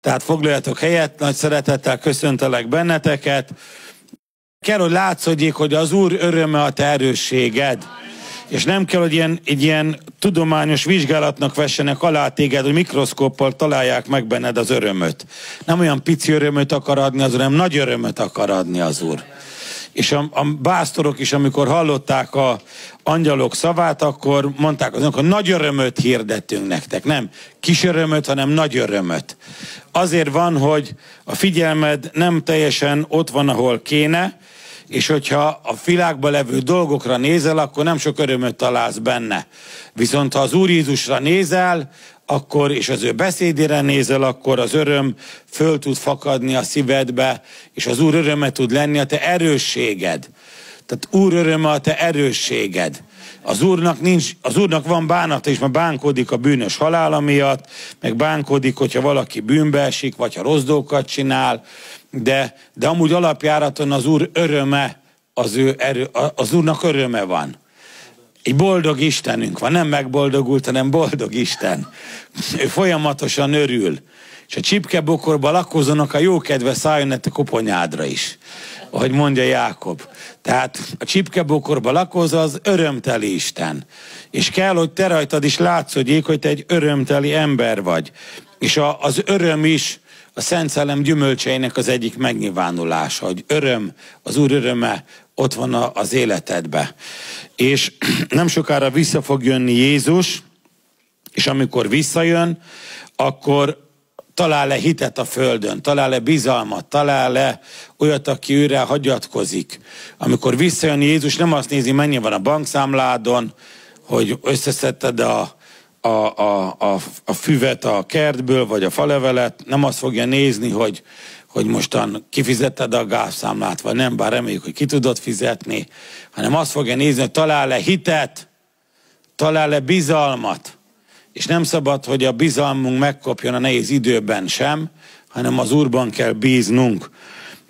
Tehát foglaljatok helyet, nagy szeretettel köszöntelek benneteket. Kell, hogy látszódjék, hogy az Úr öröme a te erősséged. És nem kell, hogy ilyen, egy ilyen tudományos vizsgálatnak vessenek alá téged, hogy mikroszkóppal találják meg benned az örömöt. Nem olyan pici örömöt akar adni az Úr, hanem nagy örömöt akar adni az Úr és a, a bástorok is, amikor hallották a angyalok szavát, akkor mondták azok, hogy nagy örömöt hirdettünk nektek. Nem kis örömöt, hanem nagy örömöt. Azért van, hogy a figyelmed nem teljesen ott van, ahol kéne, és hogyha a világban levő dolgokra nézel, akkor nem sok örömöt találsz benne. Viszont ha az Úr Jézusra nézel, akkor, és az ő beszédére nézel, akkor az öröm föl tud fakadni a szívedbe, és az Úr öröme tud lenni a te erősséged. Tehát Úr öröme a te erősséged. Az úrnak, nincs, az úrnak van bánata, és már bánkodik a bűnös halála miatt, meg bánkodik, hogyha valaki bűnbe esik, vagy ha rossz dolgokat csinál, de, de amúgy alapjáraton az úr öröme, az, ő erő, az úrnak öröme van egy boldog Istenünk van, nem megboldogult, hanem boldog Isten. Ő folyamatosan örül. És a csipkebokorba lakozanak a jókedve szálljon a koponyádra is, ahogy mondja Jákob. Tehát a csipkebokorba lakoz az örömteli Isten. És kell, hogy te rajtad is látszódjék, hogy te egy örömteli ember vagy. És a, az öröm is a Szent Szellem gyümölcseinek az egyik megnyilvánulása, hogy öröm, az Úr öröme ott van az életedbe. És nem sokára vissza fog jönni Jézus, és amikor visszajön, akkor talál-e hitet a földön, talál-e bizalmat, talál-e olyat, aki őre hagyatkozik. Amikor visszajön Jézus, nem azt nézi, mennyi van a bankszámládon, hogy összeszedted a, a, a, a, a füvet a kertből, vagy a falevelet, nem azt fogja nézni, hogy hogy mostan kifizetted a gázszámlát, vagy nem, bár reméljük, hogy ki tudod fizetni, hanem azt fogja nézni, hogy talál-e hitet, talál-e bizalmat, és nem szabad, hogy a bizalmunk megkopjon a nehéz időben sem, hanem az Úrban kell bíznunk.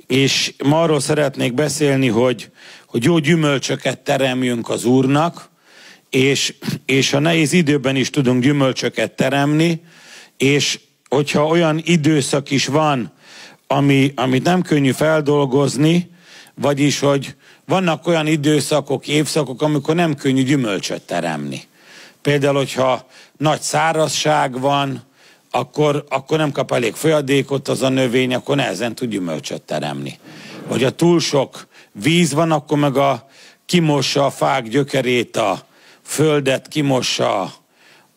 És ma arról szeretnék beszélni, hogy, hogy jó gyümölcsöket teremjünk az Úrnak, és, és a nehéz időben is tudunk gyümölcsöket teremni, és hogyha olyan időszak is van, ami, amit nem könnyű feldolgozni, vagyis, hogy vannak olyan időszakok, évszakok, amikor nem könnyű gyümölcsöt teremni. Például, hogyha nagy szárazság van, akkor, akkor nem kap elég folyadékot az a növény, akkor nehezen tud gyümölcsöt teremni. ha túl sok víz van, akkor meg a, kimossa a fák gyökerét, a földet kimossa,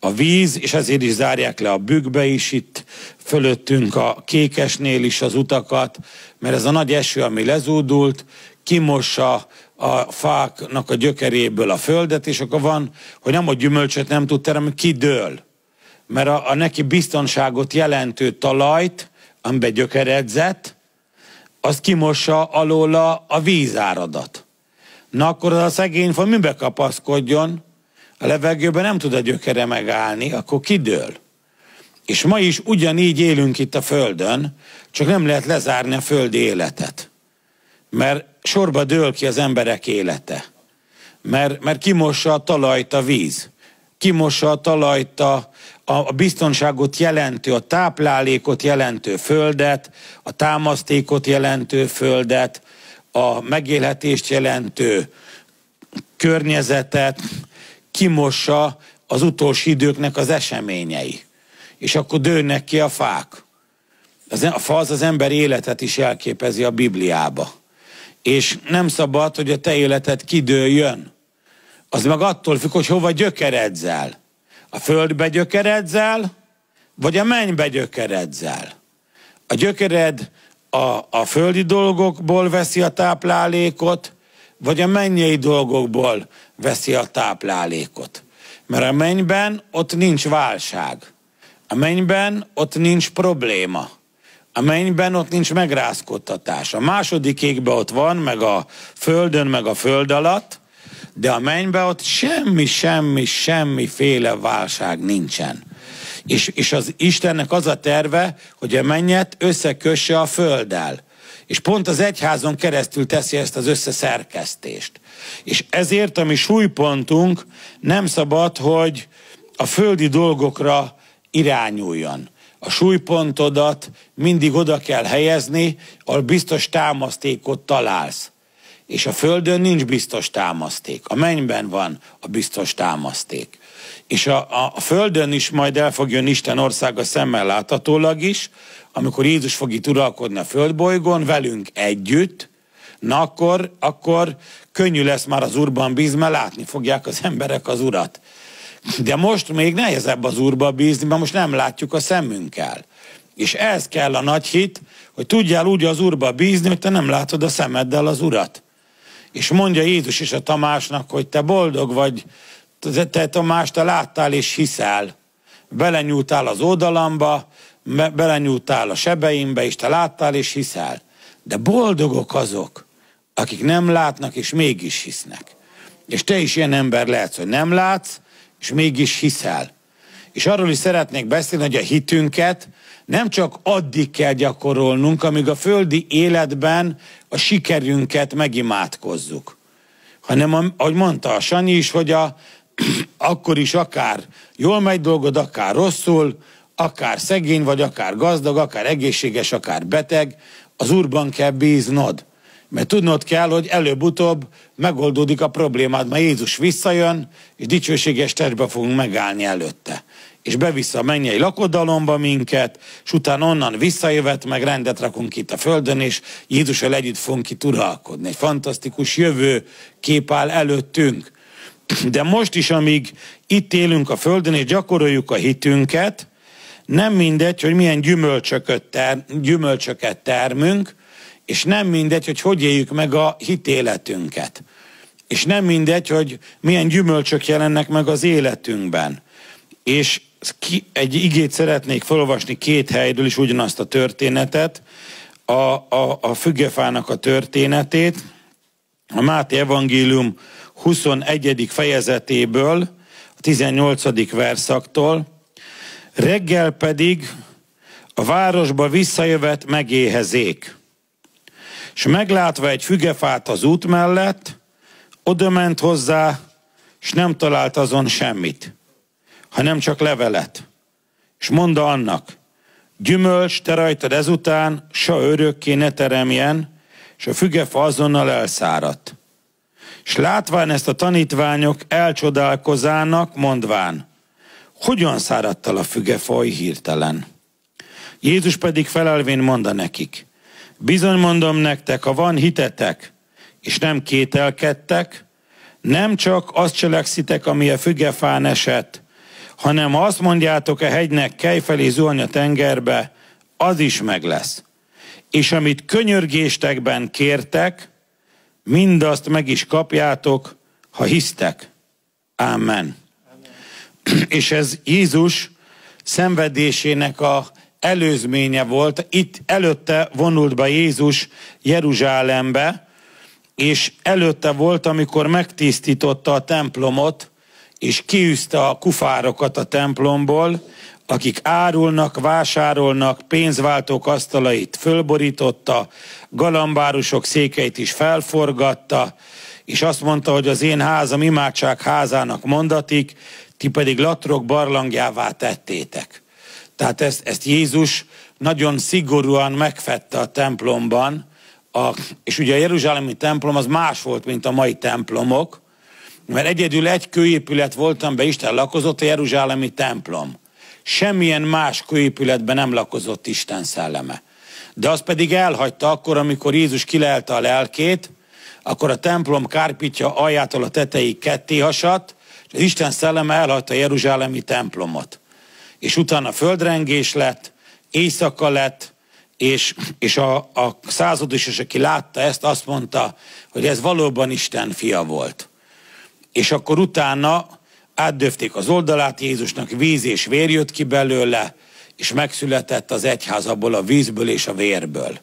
a víz, és ezért is zárják le a bükkbe is itt fölöttünk a kékesnél is az utakat, mert ez a nagy eső, ami lezúdult, kimossa a fáknak a gyökeréből a földet, és akkor van, hogy nem a gyümölcsöt nem tud teremni, kidől. Mert a, a neki biztonságot jelentő talajt, amiben gyökeredzett, az kimossa alóla a vízáradat. Na akkor az a szegény fa mibe kapaszkodjon? a levegőben nem tud a gyökere megállni, akkor kidől. És ma is ugyanígy élünk itt a Földön, csak nem lehet lezárni a földi életet. Mert sorba dől ki az emberek élete. Mert, mert kimossa a talajt a víz. Kimossa a talajt a, a biztonságot jelentő, a táplálékot jelentő földet, a támasztékot jelentő földet, a megélhetést jelentő környezetet, kimossa az utolsó időknek az eseményei. És akkor dőlnek ki a fák. E- a fa az az ember életet is elképezi a Bibliába. És nem szabad, hogy a te életed kidőljön. Az meg attól függ, hogy hova gyökeredzel. A földbe gyökeredzel, vagy a mennybe gyökeredzel. A gyökered a, a földi dolgokból veszi a táplálékot, vagy a mennyei dolgokból veszi a táplálékot. Mert a mennyben ott nincs válság. A mennyben ott nincs probléma. A mennyben ott nincs megrázkodtatás. A második égben ott van, meg a földön, meg a föld alatt, de a mennyben ott semmi, semmi, semmiféle válság nincsen. És, és az Istennek az a terve, hogy a mennyet összekösse a földdel. És pont az egyházon keresztül teszi ezt az összeszerkesztést. És ezért a mi súlypontunk nem szabad, hogy a földi dolgokra irányuljon. A súlypontodat mindig oda kell helyezni, ahol biztos támasztékot találsz. És a földön nincs biztos támaszték. A mennyben van a biztos támaszték és a, a földön is majd el fog jönni Isten országa szemmel láthatólag is, amikor Jézus fog itt uralkodni a földbolygón, velünk együtt, na akkor, akkor könnyű lesz már az urban bízni, mert látni fogják az emberek az urat. De most még nehezebb az úrba bízni, mert most nem látjuk a szemünkkel. És ez kell a nagy hit, hogy tudjál úgy az úrba bízni, hogy te nem látod a szemeddel az urat. És mondja Jézus is a Tamásnak, hogy te boldog vagy, te Tamás, te láttál és hiszel. Belenyúltál az oldalamba, belenyúltál a sebeimbe, és te láttál és hiszel. De boldogok azok, akik nem látnak és mégis hisznek. És te is ilyen ember lehetsz, hogy nem látsz, és mégis hiszel. És arról is szeretnék beszélni, hogy a hitünket nem csak addig kell gyakorolnunk, amíg a földi életben a sikerünket megimádkozzuk, hanem, ahogy mondta a Sanyi is, hogy a akkor is akár jól megy dolgod, akár rosszul, akár szegény vagy, akár gazdag, akár egészséges, akár beteg, az urban kell bíznod. Mert tudnod kell, hogy előbb-utóbb megoldódik a problémád, mert Jézus visszajön, és dicsőséges testbe fogunk megállni előtte. És bevisz a mennyei lakodalomba minket, és utána onnan visszajövet, meg rendet rakunk itt a földön, és Jézussal együtt fogunk itt uralkodni. Egy fantasztikus jövő kép áll előttünk. De most is, amíg itt élünk a Földön és gyakoroljuk a hitünket, nem mindegy, hogy milyen gyümölcsöket, ter, gyümölcsöket termünk, és nem mindegy, hogy hogy éljük meg a hitéletünket. És nem mindegy, hogy milyen gyümölcsök jelennek meg az életünkben. És ki, egy igét szeretnék felolvasni két helyről is ugyanazt a történetet, a, a, a fügefának a történetét, a Máté Evangélium 21. fejezetéből, a 18. verszaktól, reggel pedig a városba visszajövet megéhezék. És meglátva egy fügefát az út mellett, ment hozzá, és nem talált azon semmit, hanem csak levelet. És mondta annak, gyümölcs te rajtad ezután, sa örökké ne teremjen, és a fügefa azonnal elszáradt. És látván ezt a tanítványok elcsodálkozának, mondván, hogyan el a fügefaj hirtelen. Jézus pedig felelvén mondta nekik, bizony mondom nektek, ha van hitetek, és nem kételkedtek, nem csak azt cselekszitek, ami a fügefán esett, hanem ha azt mondjátok a hegynek, kelj felé zuhany a tengerbe, az is meg lesz. És amit könyörgéstekben kértek, mindazt meg is kapjátok, ha hisztek. Amen. Amen. És ez Jézus szenvedésének a előzménye volt. Itt előtte vonult be Jézus Jeruzsálembe, és előtte volt, amikor megtisztította a templomot, és kiűzte a kufárokat a templomból, akik árulnak, vásárolnak, pénzváltók asztalait fölborította, galambárusok székeit is felforgatta, és azt mondta, hogy az én házam imádság házának mondatik, ti pedig latrok barlangjává tettétek. Tehát ezt, ezt Jézus nagyon szigorúan megfette a templomban, a, és ugye a Jeruzsálemi templom az más volt, mint a mai templomok, mert egyedül egy kőépület voltam be, Isten lakozott, a Jeruzsálemi templom semmilyen más kőépületben nem lakozott Isten szelleme. De az pedig elhagyta akkor, amikor Jézus kilelte a lelkét, akkor a templom kárpítja aljától a tetei ketté hasadt, és az Isten szelleme elhagyta a Jeruzsálemi templomot. És utána földrengés lett, éjszaka lett, és, és a, a százados is, aki látta ezt, azt mondta, hogy ez valóban Isten fia volt. És akkor utána Átdöfték az oldalát Jézusnak, víz és vér jött ki belőle, és megszületett az egyház abból a vízből és a vérből.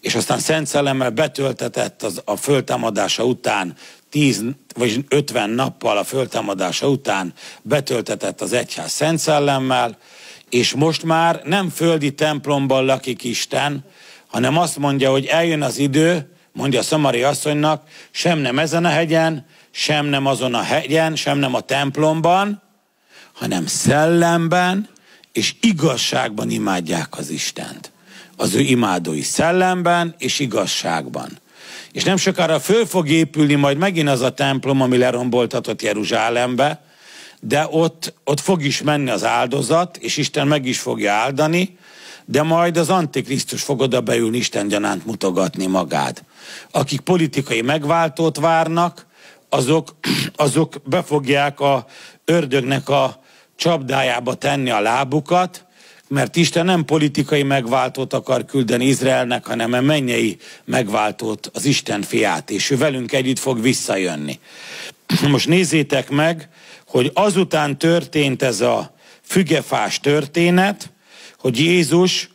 És aztán Szent Szellemmel betöltetett az, a föltámadása után 10 vagy 50 nappal a föltámadása után betöltetett az egyház Szent Szellemmel, és most már nem földi templomban lakik Isten, hanem azt mondja, hogy eljön az idő, mondja a Szamari asszonynak, sem nem ezen a hegyen, sem nem azon a hegyen, sem nem a templomban, hanem szellemben és igazságban imádják az Istent. Az ő imádói szellemben és igazságban. És nem sokára föl fog épülni majd megint az a templom, ami leromboltatott Jeruzsálembe, de ott, ott fog is menni az áldozat, és Isten meg is fogja áldani, de majd az Antikrisztus fog oda beülni Isten gyanánt mutogatni magát. Akik politikai megváltót várnak, azok, azok befogják a ördögnek a csapdájába tenni a lábukat, mert Isten nem politikai megváltót akar küldeni Izraelnek, hanem a mennyei megváltót, az Isten fiát, és ő velünk együtt fog visszajönni. Most nézzétek meg, hogy azután történt ez a fügefás történet, hogy Jézus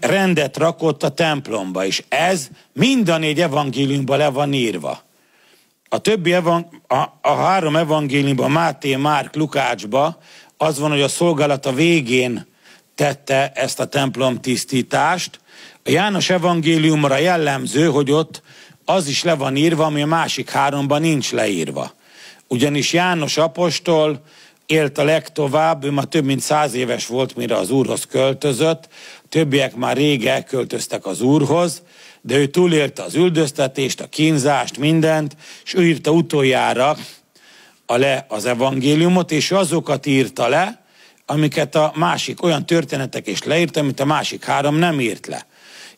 rendet rakott a templomba, és ez mind a négy evangéliumban le van írva a többi evang, a, a három evangéliumban, Máté, Márk, Lukácsba az van, hogy a szolgálata végén tette ezt a templom tisztítást. A János evangéliumra jellemző, hogy ott az is le van írva, ami a másik háromban nincs leírva. Ugyanis János apostol élt a legtovább, ő már több mint száz éves volt, mire az úrhoz költözött, többiek már rég elköltöztek az úrhoz, de ő túlélte az üldöztetést, a kínzást, mindent, és ő írta utoljára a le az evangéliumot, és ő azokat írta le, amiket a másik, olyan történetek is leírt, amit a másik három nem írt le.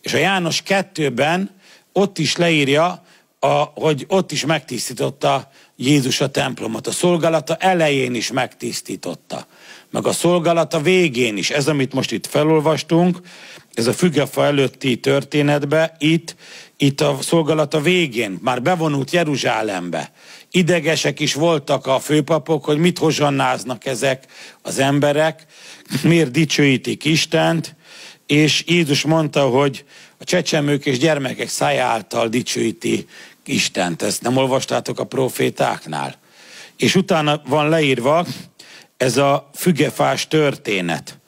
És a János kettőben ott is leírja, a, hogy ott is megtisztította Jézus a templomot. A szolgálata elején is megtisztította meg a szolgálata végén is. Ez, amit most itt felolvastunk, ez a fügefa előtti történetbe, itt, itt a szolgálata végén már bevonult Jeruzsálembe. Idegesek is voltak a főpapok, hogy mit hozsannáznak ezek az emberek, miért dicsőítik Istent, és Jézus mondta, hogy a csecsemők és gyermekek szája által dicsőíti Istent. Ezt nem olvastátok a profétáknál. És utána van leírva, ez a fügefás történet.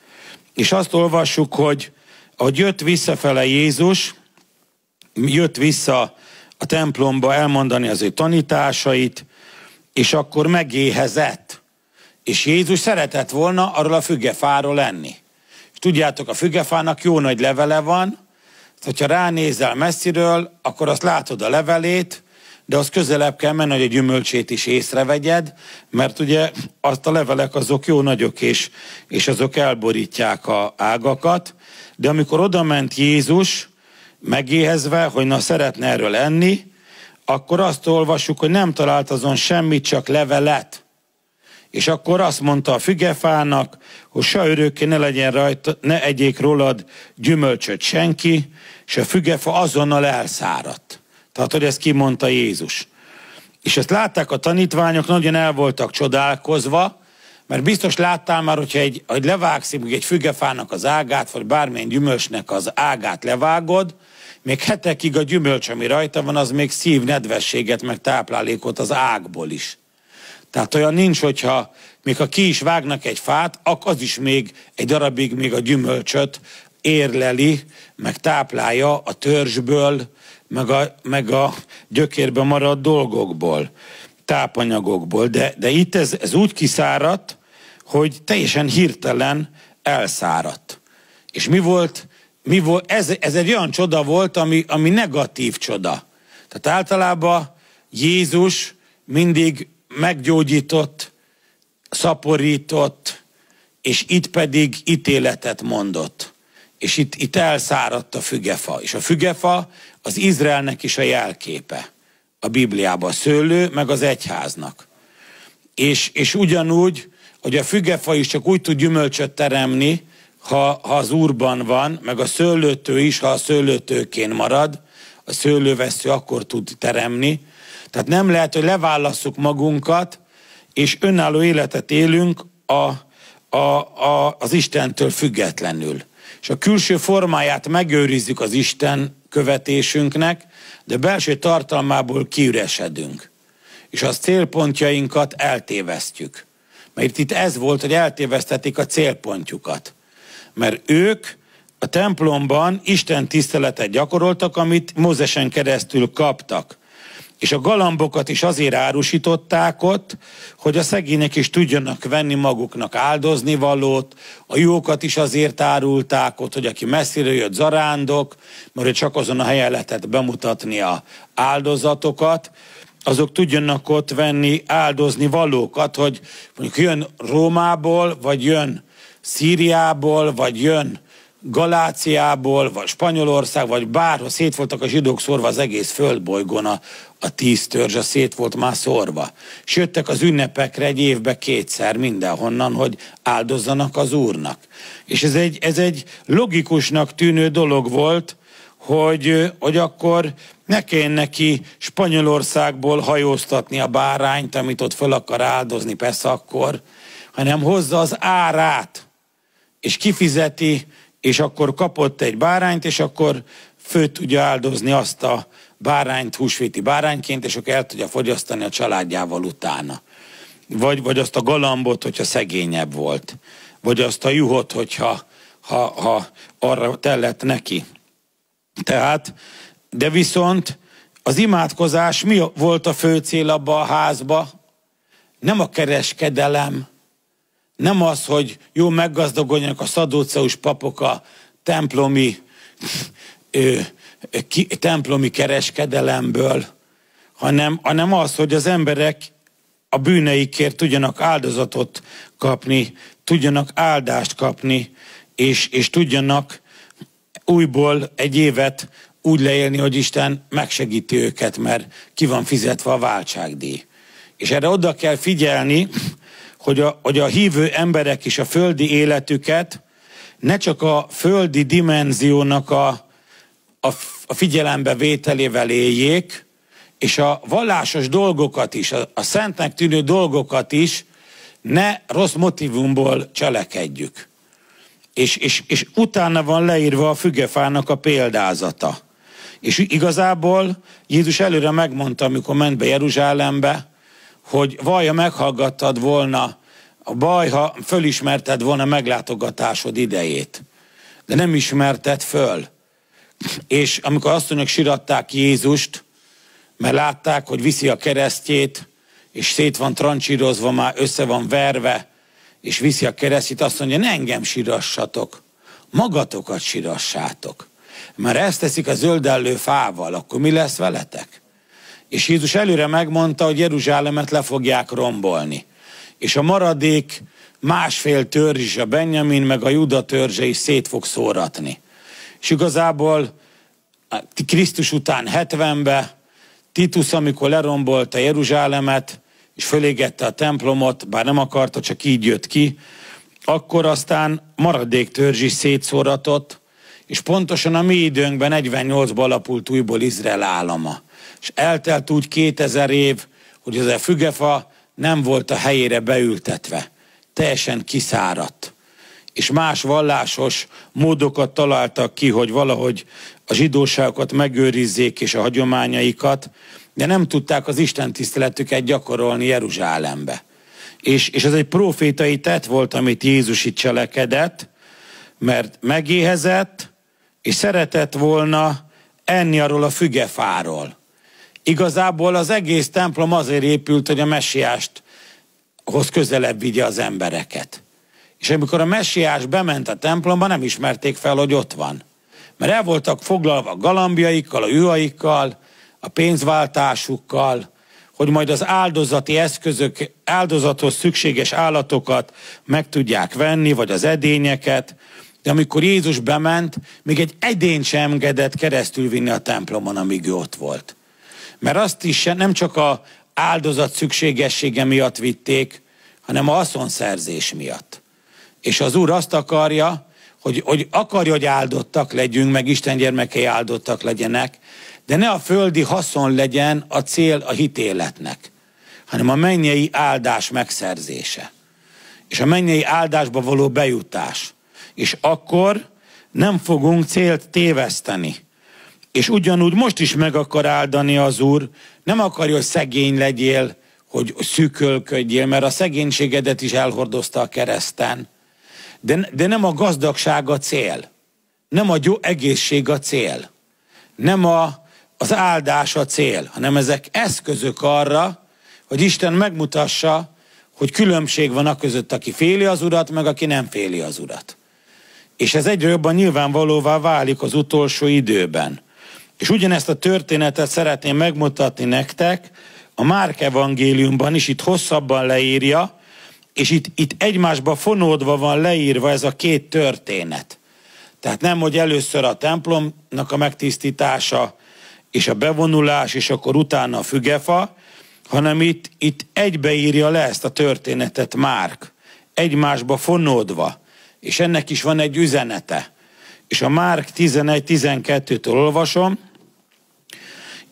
És azt olvassuk, hogy a jött visszafele Jézus, jött vissza a templomba elmondani az ő tanításait, és akkor megéhezett. És Jézus szeretett volna arról a fügefáról lenni. És tudjátok, a fügefának jó nagy levele van, tehát, hogyha ránézel messziről, akkor azt látod a levelét, de az közelebb kell menni, hogy a gyümölcsét is észrevegyed, mert ugye azt a levelek azok jó nagyok, és, és azok elborítják a ágakat, de amikor oda ment Jézus, megéhezve, hogy na szeretne erről enni, akkor azt olvassuk, hogy nem talált azon semmit, csak levelet. És akkor azt mondta a fügefának, hogy se örökké ne legyen rajta, ne egyék rólad gyümölcsöt senki, és a fügefa azonnal elszáradt. Tehát, hogy ezt kimondta Jézus. És ezt látták a tanítványok, nagyon el voltak csodálkozva, mert biztos láttál már, hogyha egy, hogy levágszik egy fügefának az ágát, vagy bármilyen gyümölcsnek az ágát levágod, még hetekig a gyümölcs, ami rajta van, az még szív nedvességet, meg táplálékot az ágból is. Tehát olyan nincs, hogyha még ha ki is vágnak egy fát, az is még egy darabig még a gyümölcsöt érleli, meg táplálja a törzsből, meg a, meg a gyökérbe maradt dolgokból, tápanyagokból, de, de itt ez, ez úgy kiszáradt, hogy teljesen hirtelen elszáradt. És mi volt? Mi volt ez, ez egy olyan csoda volt, ami, ami negatív csoda. Tehát általában Jézus mindig meggyógyított, szaporított, és itt pedig ítéletet mondott és itt, itt elszáradt a fügefa. És a fügefa az Izraelnek is a jelképe. A Bibliában a szőlő, meg az egyháznak. És, és ugyanúgy, hogy a fügefa is csak úgy tud gyümölcsöt teremni, ha, ha az úrban van, meg a szőlőtő is, ha a szőlőtőkén marad, a szőlővesző akkor tud teremni. Tehát nem lehet, hogy leválasszuk magunkat, és önálló életet élünk a, a, a, az Istentől függetlenül és a külső formáját megőrizzük az Isten követésünknek, de belső tartalmából kiüresedünk, és az célpontjainkat eltévesztjük. Mert itt ez volt, hogy eltévesztették a célpontjukat. Mert ők a templomban Isten tiszteletet gyakoroltak, amit Mózesen keresztül kaptak és a galambokat is azért árusították ott, hogy a szegények is tudjanak venni maguknak áldozni valót, a jókat is azért árulták ott, hogy aki messziről jött zarándok, mert hogy csak azon a helyen lehetett bemutatni a áldozatokat, azok tudjanak ott venni áldozni valókat, hogy mondjuk jön Rómából, vagy jön Szíriából, vagy jön Galáciából, vagy Spanyolország, vagy bárhol szét voltak a zsidók szorva az egész földbolygón a, a tíz törzs, a szét volt már szorva. És jöttek az ünnepekre egy évbe kétszer mindenhonnan, hogy áldozzanak az Úrnak. És ez egy, ez egy logikusnak tűnő dolog volt, hogy, hogy akkor ne kelljen neki Spanyolországból hajóztatni a bárányt, amit ott föl akar áldozni, persze akkor, hanem hozza az árát, és kifizeti és akkor kapott egy bárányt, és akkor fő tudja áldozni azt a bárányt húsvéti bárányként, és akkor el tudja fogyasztani a családjával utána. Vagy, vagy azt a galambot, hogyha szegényebb volt. Vagy azt a juhot, hogyha ha, ha arra tellett neki. Tehát, de viszont az imádkozás mi volt a fő cél abba a házba? Nem a kereskedelem, nem az, hogy jó meggazdagodjanak a szadóceus papok a templomi, ö, ki, templomi kereskedelemből, hanem, hanem az, hogy az emberek a bűneikért tudjanak áldozatot kapni, tudjanak áldást kapni, és, és tudjanak újból egy évet úgy leélni, hogy Isten megsegíti őket, mert ki van fizetve a váltságdíj. És erre oda kell figyelni, hogy a, hogy a hívő emberek is a földi életüket ne csak a földi dimenziónak a, a, a figyelembe vételével éljék, és a vallásos dolgokat is, a, a szentnek tűnő dolgokat is ne rossz motivumból cselekedjük. És, és, és utána van leírva a fügefának a példázata. És igazából Jézus előre megmondta, amikor ment be Jeruzsálembe, hogy vaja meghallgattad volna a baj, ha fölismerted volna meglátogatásod idejét, de nem ismerted föl. És amikor azt mondjuk siratták Jézust, mert látták, hogy viszi a keresztjét, és szét van trancsírozva, már össze van verve, és viszi a keresztjét, azt mondja, ne engem sirassatok, magatokat sirassátok. Mert ezt teszik a zöldellő fával, akkor mi lesz veletek? És Jézus előre megmondta, hogy Jeruzsálemet le fogják rombolni és a maradék másfél törzs is, a Benjamin meg a Juda törzse is szét fog szóratni. És igazából Krisztus után 70 ben Titus, amikor lerombolta Jeruzsálemet, és fölégette a templomot, bár nem akarta, csak így jött ki, akkor aztán maradék törzs is szétszóratott, és pontosan a mi időnkben 48-ban alapult újból Izrael állama. És eltelt úgy 2000 év, hogy ez a fügefa nem volt a helyére beültetve, teljesen kiszáradt. És más vallásos módokat találtak ki, hogy valahogy a zsidóságokat megőrizzék és a hagyományaikat, de nem tudták az Isten tiszteletüket gyakorolni Jeruzsálembe. És, és ez egy profétai tett volt, amit Jézus itt cselekedett, mert megéhezett, és szeretett volna enni arról a fügefáról. Igazából az egész templom azért épült, hogy a messiást hoz közelebb vigye az embereket. És amikor a messiás bement a templomba, nem ismerték fel, hogy ott van. Mert el voltak foglalva a galambjaikkal, a juhaikkal, a pénzváltásukkal, hogy majd az áldozati eszközök, áldozathoz szükséges állatokat meg tudják venni, vagy az edényeket, de amikor Jézus bement, még egy edény sem engedett keresztül vinni a templomon, amíg ő ott volt. Mert azt is nem csak a áldozat szükségessége miatt vitték, hanem a haszonszerzés miatt. És az Úr azt akarja, hogy, hogy akarja, hogy áldottak legyünk, meg Isten gyermekei áldottak legyenek, de ne a földi haszon legyen a cél a hitéletnek, hanem a mennyei áldás megszerzése, és a mennyei áldásba való bejutás. És akkor nem fogunk célt téveszteni, és ugyanúgy most is meg akar áldani az Úr, nem akarja, hogy szegény legyél, hogy szűkölködjél, mert a szegénységedet is elhordozta a kereszten. De, de nem a gazdagság a cél, nem a jó egészség a cél, nem a, az áldás a cél, hanem ezek eszközök arra, hogy Isten megmutassa, hogy különbség van a között, aki féli az urat, meg aki nem féli az urat. És ez egyre jobban nyilvánvalóvá válik az utolsó időben és ugyanezt a történetet szeretném megmutatni nektek, a Márk evangéliumban is itt hosszabban leírja, és itt, itt egymásba fonódva van leírva ez a két történet. Tehát nem, hogy először a templomnak a megtisztítása, és a bevonulás, és akkor utána a fügefa, hanem itt, itt egybeírja le ezt a történetet Márk, egymásba fonódva, és ennek is van egy üzenete. És a Márk 11-12-től olvasom,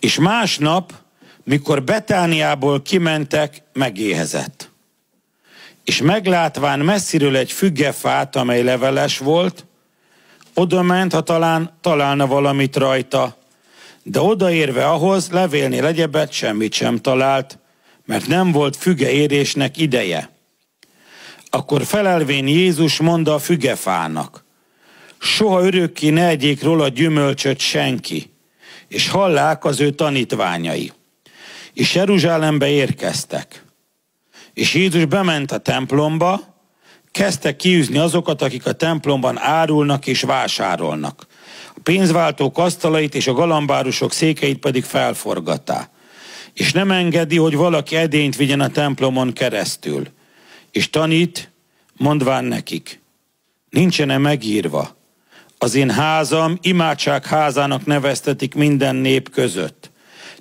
és másnap, mikor Betániából kimentek, megéhezett. És meglátván messziről egy fügefát, amely leveles volt, oda ment, ha talán találna valamit rajta, de odaérve ahhoz levélni legyebet semmit sem talált, mert nem volt füge érésnek ideje. Akkor felelvén Jézus mondta a fügefának, soha örökké ne egyék róla gyümölcsöt senki, és hallák az ő tanítványai. És Jeruzsálembe érkeztek. És Jézus bement a templomba, kezdte kiűzni azokat, akik a templomban árulnak és vásárolnak. A pénzváltók asztalait és a galambárusok székeit pedig felforgatá. És nem engedi, hogy valaki edényt vigyen a templomon keresztül. És tanít, mondván nekik, nincsen-e megírva, az én házam imádság házának neveztetik minden nép között.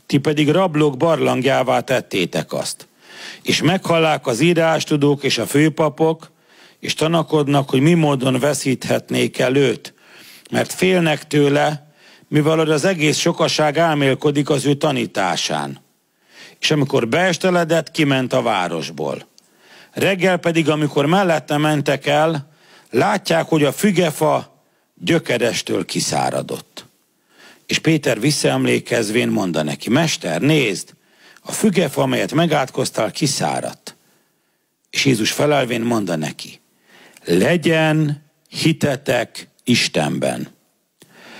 Ti pedig rablók barlangjává tettétek azt. És meghallák az írástudók és a főpapok, és tanakodnak, hogy mi módon veszíthetnék el őt, mert félnek tőle, mivel az egész sokaság álmélkodik az ő tanításán. És amikor beesteledett, kiment a városból. Reggel pedig, amikor mellette mentek el, látják, hogy a fügefa gyökerestől kiszáradott. És Péter visszaemlékezvén mondta neki, Mester, nézd, a fügefa, amelyet megátkoztál, kiszáradt. És Jézus felelvén mondta neki, legyen hitetek Istenben.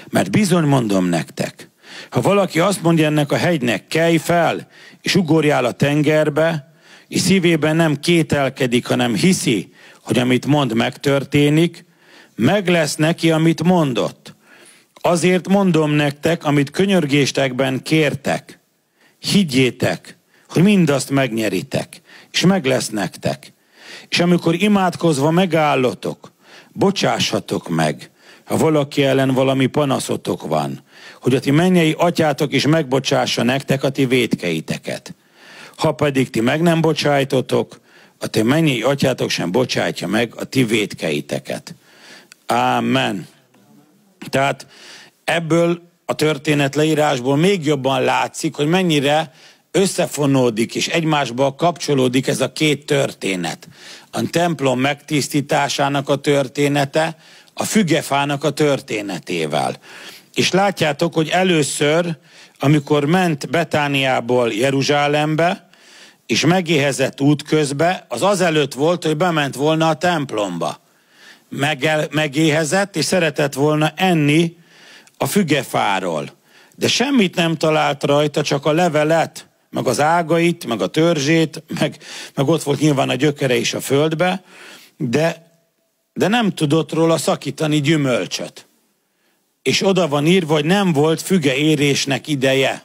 Mert bizony mondom nektek, ha valaki azt mondja ennek a hegynek, kelj fel, és ugorjál a tengerbe, és szívében nem kételkedik, hanem hiszi, hogy amit mond megtörténik, meg lesz neki, amit mondott. Azért mondom nektek, amit könyörgéstekben kértek. Higgyétek, hogy mindazt megnyeritek, és meg lesz nektek. És amikor imádkozva megállotok, bocsássatok meg, ha valaki ellen valami panaszotok van, hogy a ti mennyei atyátok is megbocsássa nektek a ti védkeiteket. Ha pedig ti meg nem bocsájtotok, a ti mennyei atyátok sem bocsátja meg a ti védkeiteket. Amen. Tehát ebből a történet leírásból még jobban látszik, hogy mennyire összefonódik és egymásba kapcsolódik ez a két történet. A templom megtisztításának a története, a fügefának a történetével. És látjátok, hogy először, amikor ment Betániából Jeruzsálembe, és megéhezett út közbe, az azelőtt volt, hogy bement volna a templomba megel, megéhezett, és szeretett volna enni a fügefáról. De semmit nem talált rajta, csak a levelet, meg az ágait, meg a törzsét, meg, meg ott volt nyilván a gyökere is a földbe, de, de nem tudott róla szakítani gyümölcsöt. És oda van írva, hogy nem volt fügeérésnek ideje.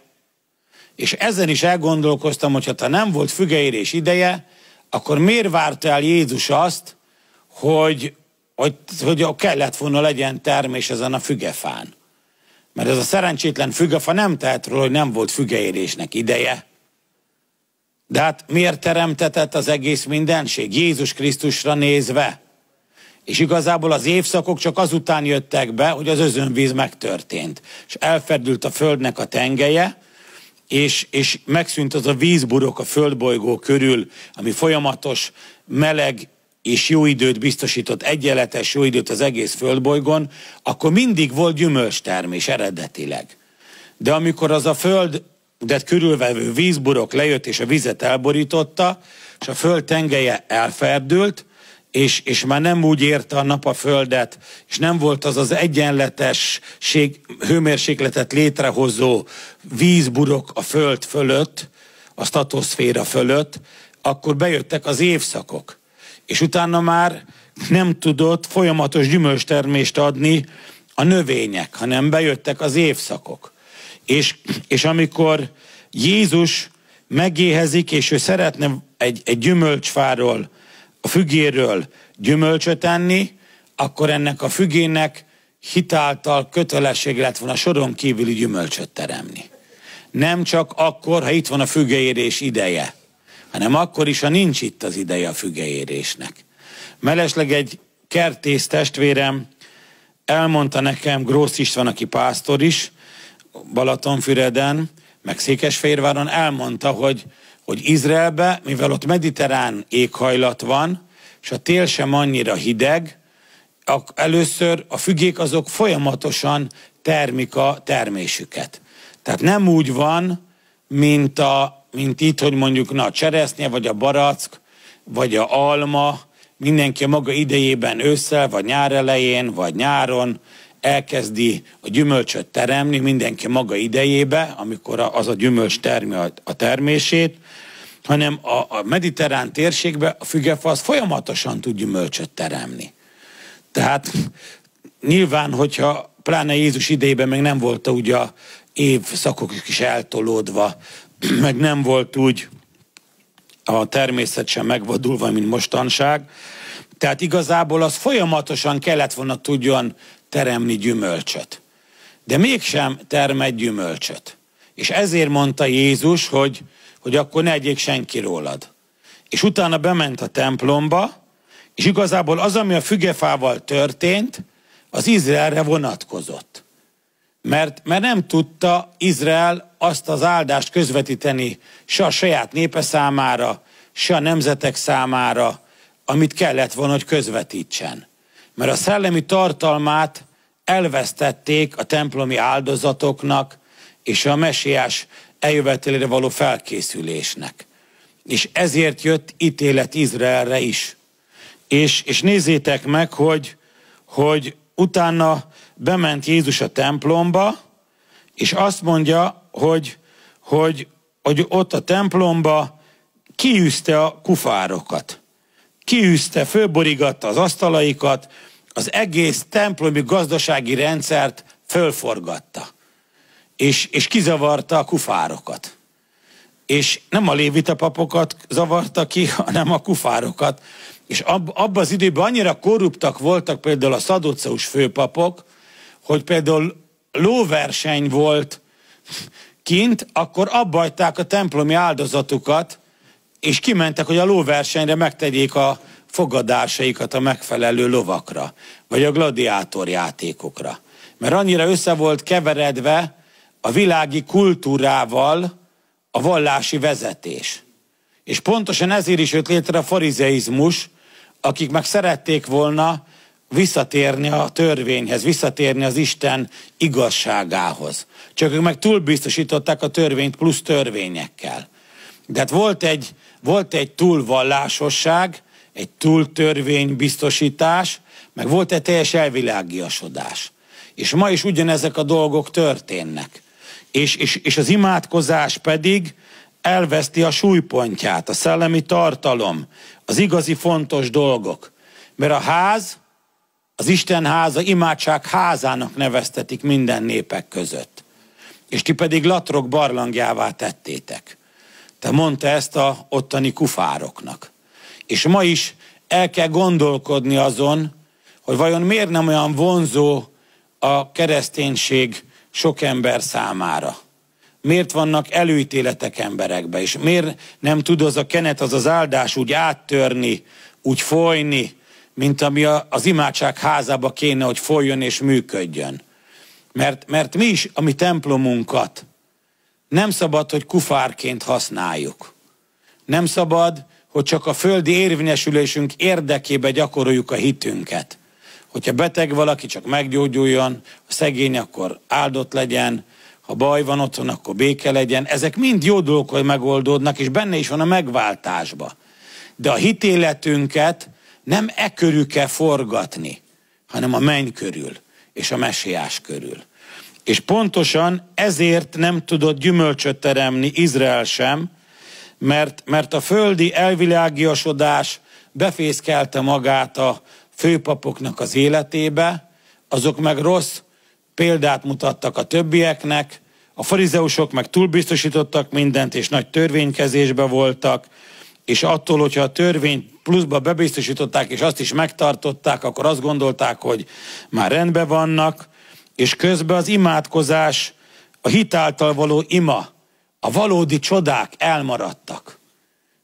És ezen is elgondolkoztam, hogy ha nem volt fügeérés ideje, akkor miért várta el Jézus azt, hogy hogy, hogy kellett volna legyen termés ezen a fügefán. Mert ez a szerencsétlen fügefa nem tehet róla, hogy nem volt fügeérésnek ideje. De hát miért teremtetett az egész mindenség? Jézus Krisztusra nézve. És igazából az évszakok csak azután jöttek be, hogy az özönvíz megtörtént. És elferdült a földnek a tengeje, és, és megszűnt az a vízburok a földbolygó körül, ami folyamatos meleg és jó időt biztosított, egyenletes jó időt az egész földbolygón, akkor mindig volt gyümölcstermés eredetileg. De amikor az a föld de körülvevő vízburok lejött, és a vizet elborította, és a föld tengeje elferdült, és, és már nem úgy érte a nap a földet, és nem volt az az egyenletesség, hőmérsékletet létrehozó vízburok a föld fölött, a statoszféra fölött, akkor bejöttek az évszakok és utána már nem tudott folyamatos gyümölcstermést adni a növények, hanem bejöttek az évszakok. És, és amikor Jézus megéhezik, és ő szeretne egy, egy gyümölcsfáról, a fügéről gyümölcsöt enni, akkor ennek a fügének hitáltal kötelesség lett volna soron kívüli gyümölcsöt teremni. Nem csak akkor, ha itt van a fügeérés ideje hanem akkor is, ha nincs itt az ideje a fügeérésnek. Melesleg egy kertész testvérem elmondta nekem, Grósz István, aki pásztor is, Balatonfüreden, meg Székesfehérváron elmondta, hogy, hogy Izraelbe, mivel ott mediterrán éghajlat van, és a tél sem annyira hideg, először a fügék azok folyamatosan termik a termésüket. Tehát nem úgy van, mint a mint itt, hogy mondjuk na, a cseresznye, vagy a barack, vagy a alma, mindenki a maga idejében ősszel, vagy nyár elején, vagy nyáron elkezdi a gyümölcsöt teremni, mindenki maga idejébe, amikor az a gyümölcs termi a termését, hanem a, a mediterrán térségben a fügefa az folyamatosan tud gyümölcsöt teremni. Tehát nyilván, hogyha pláne Jézus idejében még nem volt a ugye évszakok is eltolódva, meg nem volt úgy a természet sem megvadulva, mint mostanság. Tehát igazából az folyamatosan kellett volna tudjon teremni gyümölcsöt. De mégsem termed gyümölcsöt. És ezért mondta Jézus, hogy, hogy akkor ne egyék senki rólad. És utána bement a templomba, és igazából az, ami a fügefával történt, az Izraelre vonatkozott mert, mert nem tudta Izrael azt az áldást közvetíteni se a saját népe számára, se a nemzetek számára, amit kellett volna, hogy közvetítsen. Mert a szellemi tartalmát elvesztették a templomi áldozatoknak és a mesiás eljövetelére való felkészülésnek. És ezért jött ítélet Izraelre is. És, és nézzétek meg, hogy, hogy utána bement Jézus a templomba, és azt mondja, hogy, hogy, hogy ott a templomba kiűzte a kufárokat. Kiűzte, fölborigatta az asztalaikat, az egész templomi gazdasági rendszert fölforgatta. És, és kizavarta a kufárokat. És nem a lévita papokat zavarta ki, hanem a kufárokat. És ab, abban az időben annyira korruptak voltak például a szadóceus főpapok, hogy például lóverseny volt kint, akkor abbajták a templomi áldozatukat, és kimentek, hogy a lóversenyre megtegyék a fogadásaikat a megfelelő lovakra, vagy a gladiátor játékokra. Mert annyira össze volt keveredve a világi kultúrával a vallási vezetés. És pontosan ezért is jött létre a farizeizmus, akik meg szerették volna visszatérni a törvényhez, visszatérni az Isten igazságához. Csak ők meg túlbiztosították a törvényt plusz törvényekkel. De hát volt egy, volt egy túlvallásosság, egy túltörvénybiztosítás, meg volt egy teljes elvilágiasodás. És ma is ugyanezek a dolgok történnek. És, és, és az imádkozás pedig elveszti a súlypontját, a szellemi tartalom, az igazi fontos dolgok. Mert a ház az Isten háza imádság házának neveztetik minden népek között. És ti pedig latrok barlangjává tettétek. Te mondta ezt a ottani kufároknak. És ma is el kell gondolkodni azon, hogy vajon miért nem olyan vonzó a kereszténység sok ember számára. Miért vannak előítéletek emberekbe, és miért nem tud az a kenet, az az áldás úgy áttörni, úgy folyni, mint ami a, az imádság házába kéne, hogy folyjon és működjön. Mert, mert mi is a mi templomunkat nem szabad, hogy kufárként használjuk. Nem szabad, hogy csak a földi érvényesülésünk érdekébe gyakoroljuk a hitünket. Hogyha beteg valaki, csak meggyógyuljon, a szegény, akkor áldott legyen, ha baj van otthon, akkor béke legyen. Ezek mind jó dolgok, hogy megoldódnak, és benne is van a megváltásba. De a hitéletünket nem e körül kell forgatni, hanem a menny körül és a mesiás körül. És pontosan ezért nem tudott gyümölcsöt teremni Izrael sem, mert, mert a földi elvilágiasodás befészkelte magát a főpapoknak az életébe, azok meg rossz példát mutattak a többieknek, a farizeusok meg túlbiztosítottak mindent, és nagy törvénykezésbe voltak, és attól, hogyha a törvényt pluszba bebiztosították, és azt is megtartották, akkor azt gondolták, hogy már rendben vannak, és közben az imádkozás, a hitáltal való ima, a valódi csodák elmaradtak.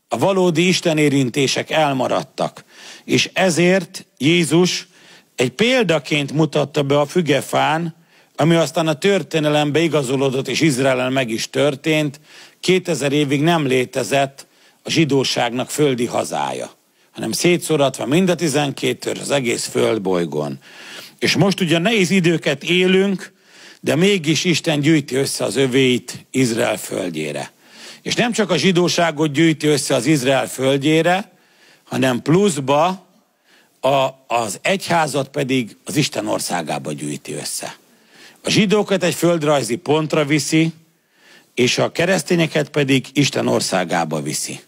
A valódi istenérintések elmaradtak. És ezért Jézus egy példaként mutatta be a fügefán, ami aztán a történelembe igazolódott, és Izraelen meg is történt, 2000 évig nem létezett a zsidóságnak földi hazája, hanem szétszoratva mind a 12 tör az egész földbolygón. És most ugyan nehéz időket élünk, de mégis Isten gyűjti össze az övéit Izrael földjére. És nem csak a zsidóságot gyűjti össze az Izrael földjére, hanem pluszba a, az egyházat pedig az Isten országába gyűjti össze. A zsidókat egy földrajzi pontra viszi, és a keresztényeket pedig Isten országába viszi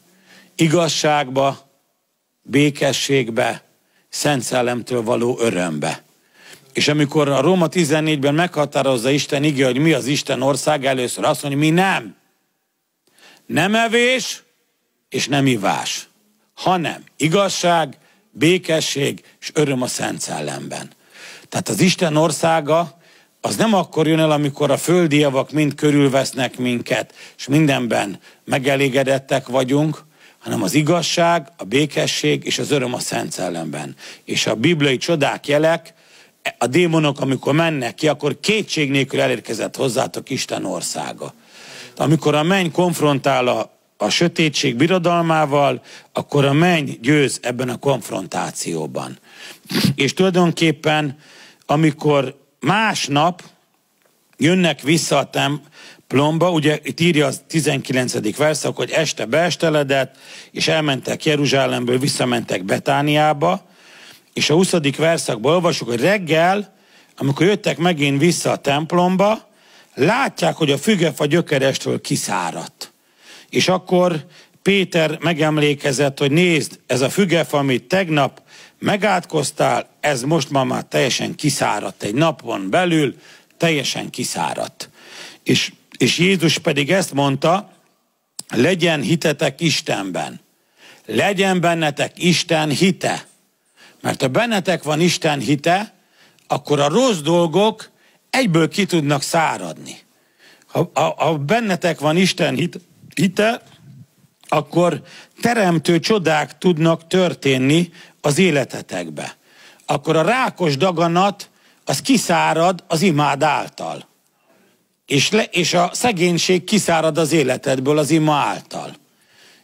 igazságba, békességbe, Szent Szellemtől való örömbe. És amikor a Róma 14-ben meghatározza Isten igé, hogy mi az Isten ország, először azt mondja, mi nem. Nem evés és nem ivás, hanem igazság, békesség és öröm a Szent Szellemben. Tehát az Isten országa az nem akkor jön el, amikor a földi javak mind körülvesznek minket, és mindenben megelégedettek vagyunk, hanem az igazság, a békesség és az öröm a Szent Szellemben. És a bibliai csodák, jelek, a démonok, amikor mennek ki, akkor kétség nélkül elérkezett hozzátok Isten országa. Amikor a menny konfrontál a, a sötétség birodalmával, akkor a menny győz ebben a konfrontációban. És tulajdonképpen, amikor másnap jönnek vissza a tem, plomba. Ugye itt írja a 19. verszak, hogy este beesteledett, és elmentek Jeruzsálemből, visszamentek Betániába, és a 20. verszakban olvasjuk, hogy reggel, amikor jöttek megint vissza a templomba, látják, hogy a fügefa gyökerestől kiszáradt. És akkor Péter megemlékezett, hogy nézd, ez a fügefa, amit tegnap megátkoztál, ez most ma már teljesen kiszáradt. Egy napon belül teljesen kiszáradt. És és Jézus pedig ezt mondta, legyen hitetek Istenben. Legyen bennetek Isten hite. Mert ha bennetek van Isten hite, akkor a rossz dolgok egyből ki tudnak száradni. Ha, ha, ha bennetek van Isten hit, hite, akkor teremtő csodák tudnak történni az életetekbe. Akkor a rákos daganat az kiszárad az imád által és, le, és a szegénység kiszárad az életedből az ima által.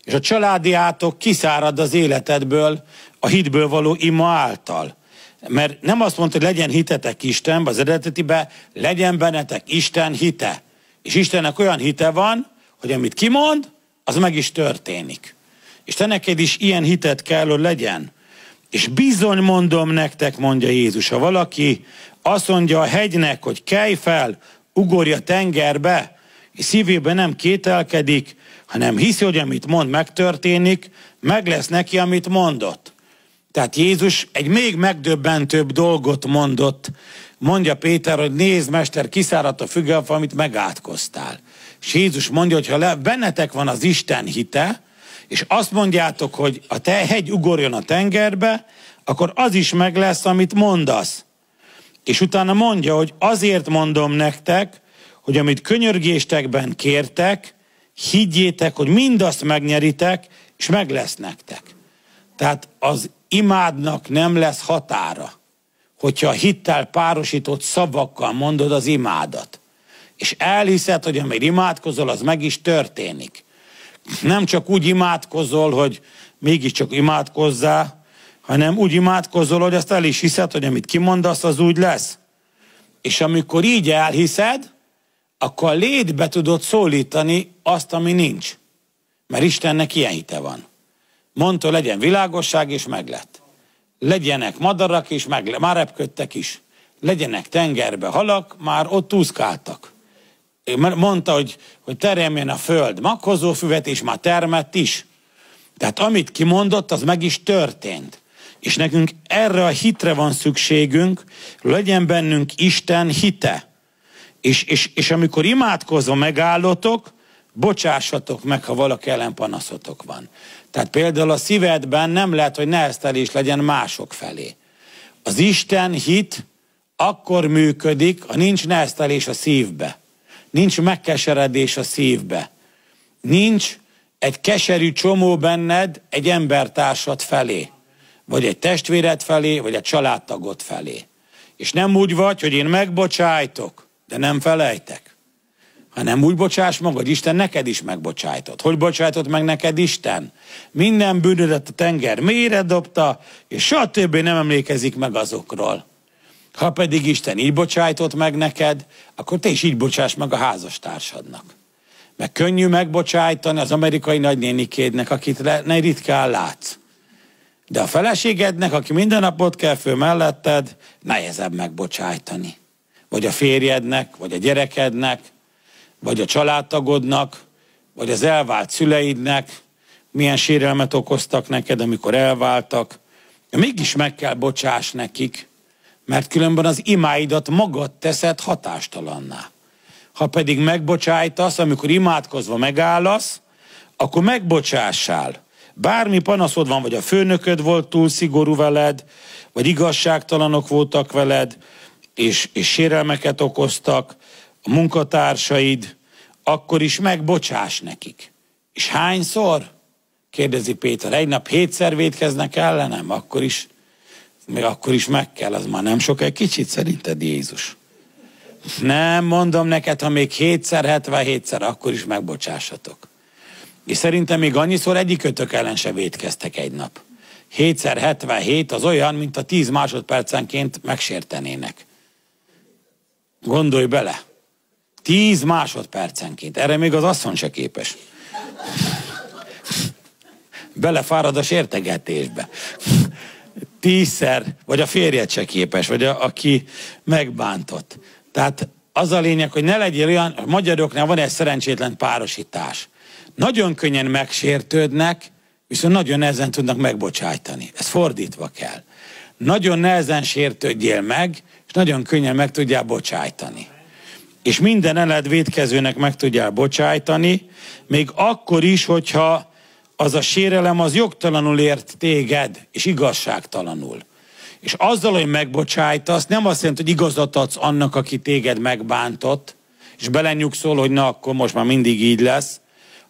És a családi átok kiszárad az életedből a hitből való ima által. Mert nem azt mondta, hogy legyen hitetek Isten, az eredetibe legyen bennetek Isten hite. És Istennek olyan hite van, hogy amit kimond, az meg is történik. És te neked is ilyen hitet kell, hogy legyen. És bizony mondom nektek, mondja Jézus, ha valaki azt mondja a hegynek, hogy kelj fel, Ugorja a tengerbe, és szívében nem kételkedik, hanem hiszi, hogy amit mond, megtörténik, meg lesz neki, amit mondott. Tehát Jézus egy még megdöbbentőbb dolgot mondott. Mondja Péter, hogy nézd, mester, kiszáradt a fügelfa, amit megátkoztál. És Jézus mondja, hogy ha le, bennetek van az Isten hite, és azt mondjátok, hogy a te hegy ugorjon a tengerbe, akkor az is meg lesz, amit mondasz. És utána mondja, hogy azért mondom nektek, hogy amit könyörgéstekben kértek, higgyétek, hogy mindazt megnyeritek, és meg lesz nektek. Tehát az imádnak nem lesz határa, hogyha a hittel párosított szavakkal mondod az imádat. És elhiszed, hogy amíg imádkozol, az meg is történik. Nem csak úgy imádkozol, hogy mégiscsak imádkozzál, hanem úgy imádkozol, hogy azt el is hiszed, hogy amit kimondasz, az úgy lesz. És amikor így elhiszed, akkor létbe tudod szólítani azt, ami nincs. Mert Istennek ilyen hite van. Mondta, legyen világosság, és meg lett, Legyenek madarak, és meg, már repködtek is. Legyenek tengerbe halak, már ott úszkáltak. Mondta, hogy, hogy teremjen a föld makozófüvet, és már termett is. Tehát amit kimondott, az meg is történt. És nekünk erre a hitre van szükségünk, legyen bennünk Isten hite. És, és, és amikor imádkozva megállotok, bocsássatok meg, ha valaki ellen panaszotok van. Tehát például a szívedben nem lehet, hogy neheztelés legyen mások felé. Az Isten hit akkor működik, ha nincs neheztelés a szívbe. Nincs megkeseredés a szívbe. Nincs egy keserű csomó benned egy embertársad felé vagy egy testvéred felé, vagy egy családtagod felé. És nem úgy vagy, hogy én megbocsájtok, de nem felejtek. Hanem úgy bocsáss magad, Isten neked is megbocsájtott. Hogy bocsájtott meg neked Isten? Minden bűnödet a tenger mélyre dobta, és soha többé nem emlékezik meg azokról. Ha pedig Isten így bocsájtott meg neked, akkor te is így bocsáss meg a házastársadnak. Meg könnyű megbocsájtani az amerikai nagynénikédnek, akit ne ritkán látsz. De a feleségednek, aki minden nap ott kell föl melletted, nehezebb megbocsájtani. Vagy a férjednek, vagy a gyerekednek, vagy a családtagodnak, vagy az elvált szüleidnek, milyen sérelmet okoztak neked, amikor elváltak. Mégis meg kell bocsáss nekik, mert különben az imáidat magad teszed hatástalanná. Ha pedig megbocsájtasz, amikor imádkozva megállasz, akkor megbocsássál bármi panaszod van, vagy a főnököd volt túl szigorú veled, vagy igazságtalanok voltak veled, és, és sérelmeket okoztak, a munkatársaid, akkor is megbocsáss nekik. És hányszor? Kérdezi Péter. Egy nap hétszer védkeznek ellenem, akkor is, még akkor is meg kell, az már nem sok, egy kicsit szerinted Jézus. Nem, mondom neked, ha még hétszer, hetvenhétszer, akkor is megbocsássatok. És szerintem még annyiszor egyik kötök ellen se védkeztek egy nap. 7x77 az olyan, mint a 10 másodpercenként megsértenének. Gondolj bele. 10 másodpercenként. Erre még az asszony se képes. Belefárad a sértegetésbe. Tízszer, vagy a férjed se képes, vagy a, aki megbántott. Tehát az a lényeg, hogy ne legyél olyan, a magyaroknál van egy szerencsétlen párosítás nagyon könnyen megsértődnek, viszont nagyon nehezen tudnak megbocsájtani. Ez fordítva kell. Nagyon nehezen sértődjél meg, és nagyon könnyen meg tudjál bocsájtani. És minden eled védkezőnek meg tudjál bocsájtani, még akkor is, hogyha az a sérelem az jogtalanul ért téged, és igazságtalanul. És azzal, hogy megbocsájtasz, nem azt jelenti, hogy igazat adsz annak, aki téged megbántott, és belenyugszol, hogy na, akkor most már mindig így lesz,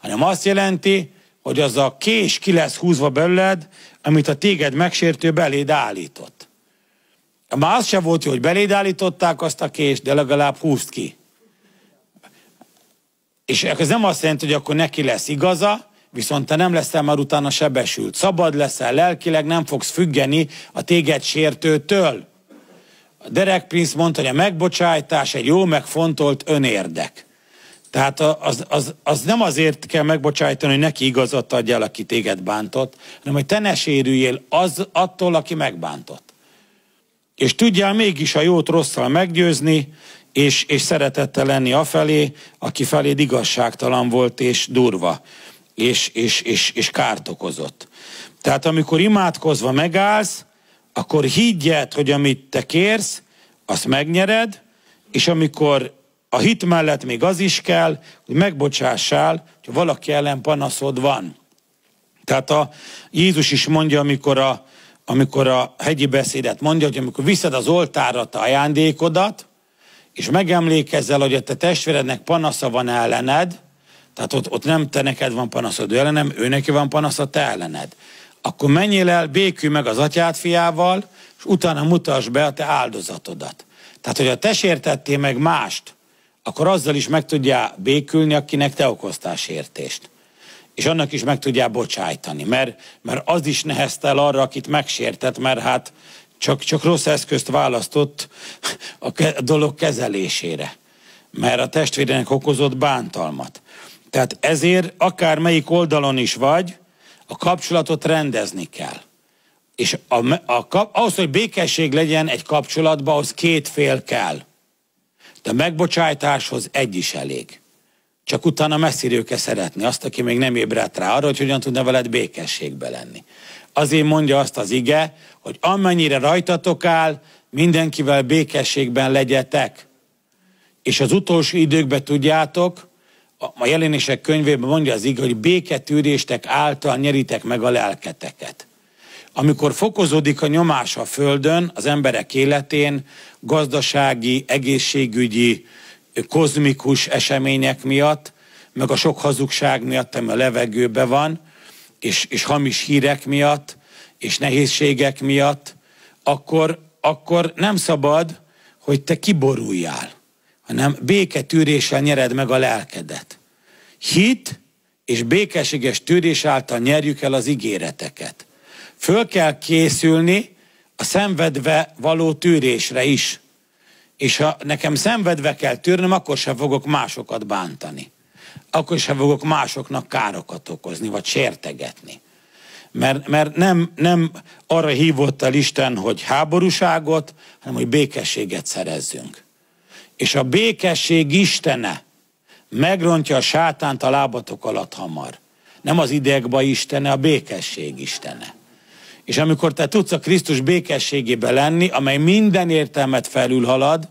hanem azt jelenti, hogy az a kés ki lesz húzva belőled, amit a téged megsértő beléd állított. Már az se volt jó, hogy beléd állították azt a kést, de legalább húzd ki. És ez nem azt jelenti, hogy akkor neki lesz igaza, viszont te nem leszel már utána sebesült. Szabad leszel lelkileg, nem fogsz függeni a téged sértőtől. A Derek Prince mondta, hogy a megbocsájtás egy jó megfontolt önérdek. Tehát az, az, az nem azért kell megbocsájtani, hogy neki igazat adjál, aki téged bántott, hanem hogy te ne sérüljél az, attól, aki megbántott. És tudjál mégis a jót rosszal meggyőzni, és, és szeretettel lenni afelé, aki feléd igazságtalan volt és durva, és, és, és, és kárt okozott. Tehát amikor imádkozva megállsz, akkor higgyed, hogy amit te kérsz, azt megnyered, és amikor a hit mellett még az is kell, hogy megbocsássál, hogy valaki ellen panaszod van. Tehát a Jézus is mondja, amikor a, amikor a hegyi beszédet mondja, hogy amikor viszed az oltárra te ajándékodat, és megemlékezzel, hogy a te testvérednek panasza van ellened, tehát ott, ott nem te neked van panaszod ő ellenem, ő neki van panasza te ellened. Akkor menjél el, békülj meg az atyád fiával, és utána mutasd be a te áldozatodat. Tehát, hogy a te meg mást, akkor azzal is meg tudja békülni, akinek te okoztál sértést. És annak is meg tudja bocsájtani, mert, mert az is neheztel arra, akit megsértett, mert hát csak, csak rossz eszközt választott a, ke- a dolog kezelésére, mert a testvérenek okozott bántalmat. Tehát ezért akár melyik oldalon is vagy, a kapcsolatot rendezni kell. És a, a, ahhoz, hogy békesség legyen egy kapcsolatban, ahhoz két fél kell. De megbocsájtáshoz egy is elég. Csak utána messziről kell szeretni azt, aki még nem ébredt rá arra, hogy hogyan tudna veled békességbe lenni. Azért mondja azt az ige, hogy amennyire rajtatok áll, mindenkivel békességben legyetek. És az utolsó időkben tudjátok, a jelenések könyvében mondja az ige, hogy béketűréstek által nyeritek meg a lelketeket amikor fokozódik a nyomás a Földön, az emberek életén, gazdasági, egészségügyi, kozmikus események miatt, meg a sok hazugság miatt, ami a levegőbe van, és, és hamis hírek miatt, és nehézségek miatt, akkor, akkor nem szabad, hogy te kiboruljál, hanem béketűréssel nyered meg a lelkedet. Hit és békességes tűrés által nyerjük el az ígéreteket. Föl kell készülni a szenvedve való tűrésre is. És ha nekem szenvedve kell tűrnöm, akkor sem fogok másokat bántani. Akkor sem fogok másoknak károkat okozni, vagy sértegetni. Mert, mert nem, nem arra hívott el Isten, hogy háborúságot, hanem hogy békességet szerezzünk. És a békesség Istene megrontja a sátánt a lábatok alatt hamar. Nem az idegba Istene, a békesség Istene. És amikor te tudsz a Krisztus békességébe lenni, amely minden értelmet felülhalad,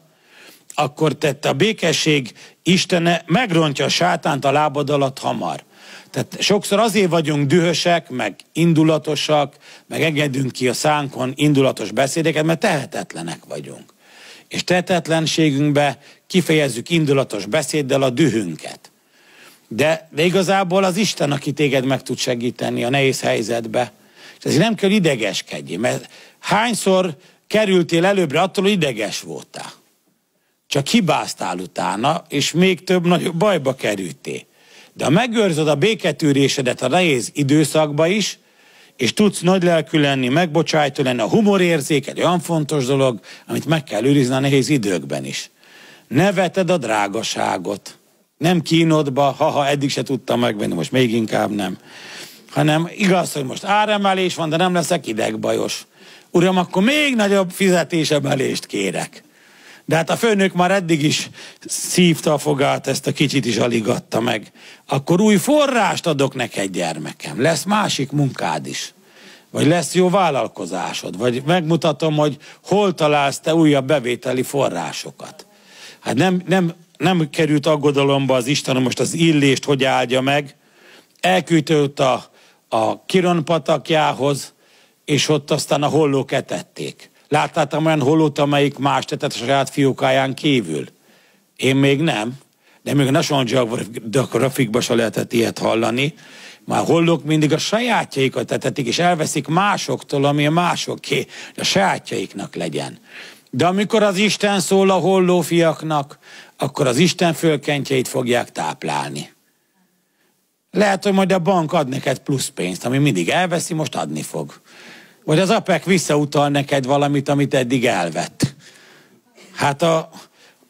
akkor te a békesség Istene megrontja a sátánt a lábad alatt hamar. Tehát sokszor azért vagyunk dühösek, meg indulatosak, meg engedünk ki a szánkon indulatos beszédeket, mert tehetetlenek vagyunk. És tehetetlenségünkbe kifejezzük indulatos beszéddel a dühünket. De, de igazából az Isten, aki téged meg tud segíteni a nehéz helyzetbe, és ezért nem kell idegeskedni, mert hányszor kerültél előbbre attól, hogy ideges voltál. Csak hibáztál utána, és még több nagyobb bajba kerültél. De ha megőrzöd a béketűrésedet a nehéz időszakba is, és tudsz nagy lelkű lenni, megbocsájtó lenni, a humorérzék egy olyan fontos dolog, amit meg kell őrizni a nehéz időkben is. Ne veted a drágaságot. Nem kínodba, haha, eddig se tudtam megvenni, most még inkább nem hanem igaz, hogy most áremelés van, de nem leszek idegbajos. Uram, akkor még nagyobb fizetésemelést kérek. De hát a főnök már eddig is szívta a fogát, ezt a kicsit is aligatta meg. Akkor új forrást adok neked, gyermekem. Lesz másik munkád is. Vagy lesz jó vállalkozásod. Vagy megmutatom, hogy hol találsz te újabb bevételi forrásokat. Hát nem, nem, nem került aggodalomba az Isten, most az illést hogy áldja meg. Elküldött a a Kiron patakjához, és ott aztán a hollók etették. Láttátok olyan hollót, amelyik más tetett a saját fiókáján kívül? Én még nem, de még a National Geographic-ba se lehetett ilyet hallani. Már hollók mindig a sajátjaikat tetetik, és elveszik másoktól, ami a másoké, a sajátjaiknak legyen. De amikor az Isten szól a hollófiaknak, akkor az Isten fölkentjeit fogják táplálni. Lehet, hogy majd a bank ad neked plusz pénzt, ami mindig elveszi, most adni fog. Vagy az APEC visszautal neked valamit, amit eddig elvett. Hát a,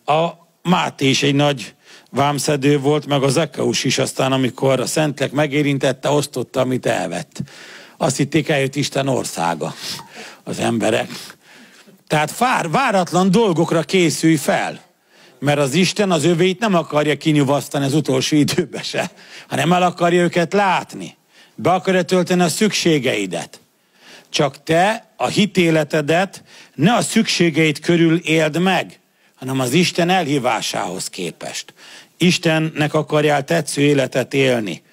a Máté is egy nagy vámszedő volt, meg az Ekeus is aztán, amikor a Szentlek megérintette, osztotta, amit elvett. Azt hitték, eljött Isten országa az emberek. Tehát fár, váratlan dolgokra készülj fel. Mert az Isten az övéit nem akarja kinyúvasztani az utolsó időbe se, hanem el akarja őket látni. Be akarja tölteni a szükségeidet. Csak te a hitéletedet ne a szükségeid körül éld meg, hanem az Isten elhívásához képest. Istennek akarjál tetsző életet élni.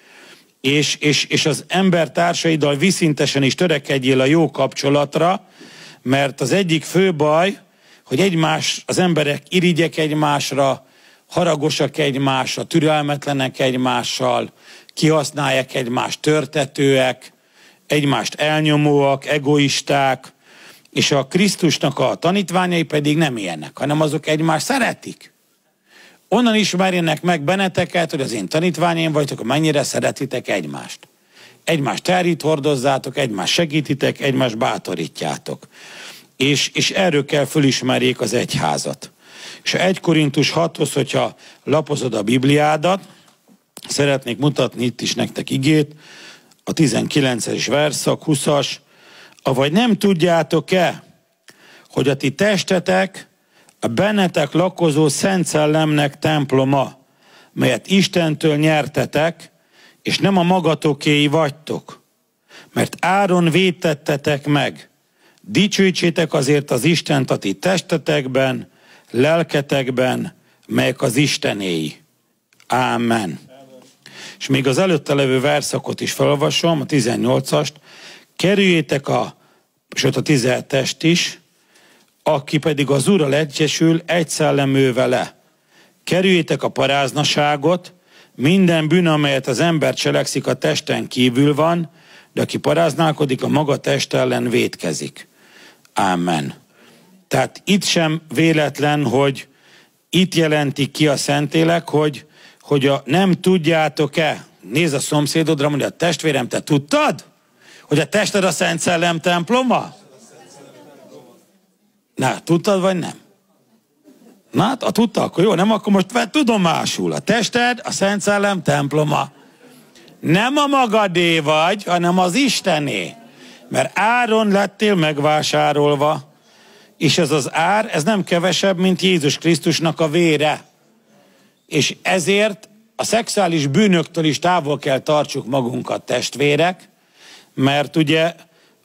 És, és, és az ember társaiddal viszintesen is törekedjél a jó kapcsolatra, mert az egyik fő baj, hogy egymás, az emberek irigyek egymásra, haragosak egymásra, türelmetlenek egymással, kihasználják egymást, törtetőek, egymást elnyomóak, egoisták, és a Krisztusnak a tanítványai pedig nem ilyenek, hanem azok egymást szeretik. Onnan ismerjenek meg benneteket, hogy az én tanítványaim vagytok, mennyire szeretitek egymást. Egymást terít hordozzátok, egymást segítitek, egymást bátorítjátok és, és erről kell fölismerjék az egyházat. És a 1 Korintus 6-hoz, hogyha lapozod a Bibliádat, szeretnék mutatni itt is nektek igét, a 19-es verszak, 20-as, avagy nem tudjátok-e, hogy a ti testetek a bennetek lakozó Szent Szellemnek temploma, melyet Istentől nyertetek, és nem a magatokéi vagytok, mert áron vétettetek meg – Dicsőítsétek azért az Istent a ti testetekben, lelketekben, melyek az Istenéi. Ámen. És még az előtte levő verszakot is felolvasom, a 18-ast. Kerüljétek a, sőt a 17-est is, aki pedig az Úrral egyesül, egy szellemű vele. Kerüljétek a paráznaságot, minden bűn, amelyet az ember cselekszik, a testen kívül van, de aki paráználkodik, a maga test ellen vétkezik. Amen. Tehát itt sem véletlen, hogy itt jelentik ki a Szentélek, hogy, hogy a nem tudjátok-e, nézd a szomszédodra, mondja, testvérem, te tudtad, hogy a tested a Szent Szellem temploma? Na, tudtad vagy nem? Na hát, ha tudta, akkor jó, nem, akkor most vedd tudomásul. A tested a Szent Szellem temploma. Nem a magadé vagy, hanem az Istené mert áron lettél megvásárolva, és ez az ár, ez nem kevesebb, mint Jézus Krisztusnak a vére. És ezért a szexuális bűnöktől is távol kell tartsuk magunkat, testvérek, mert ugye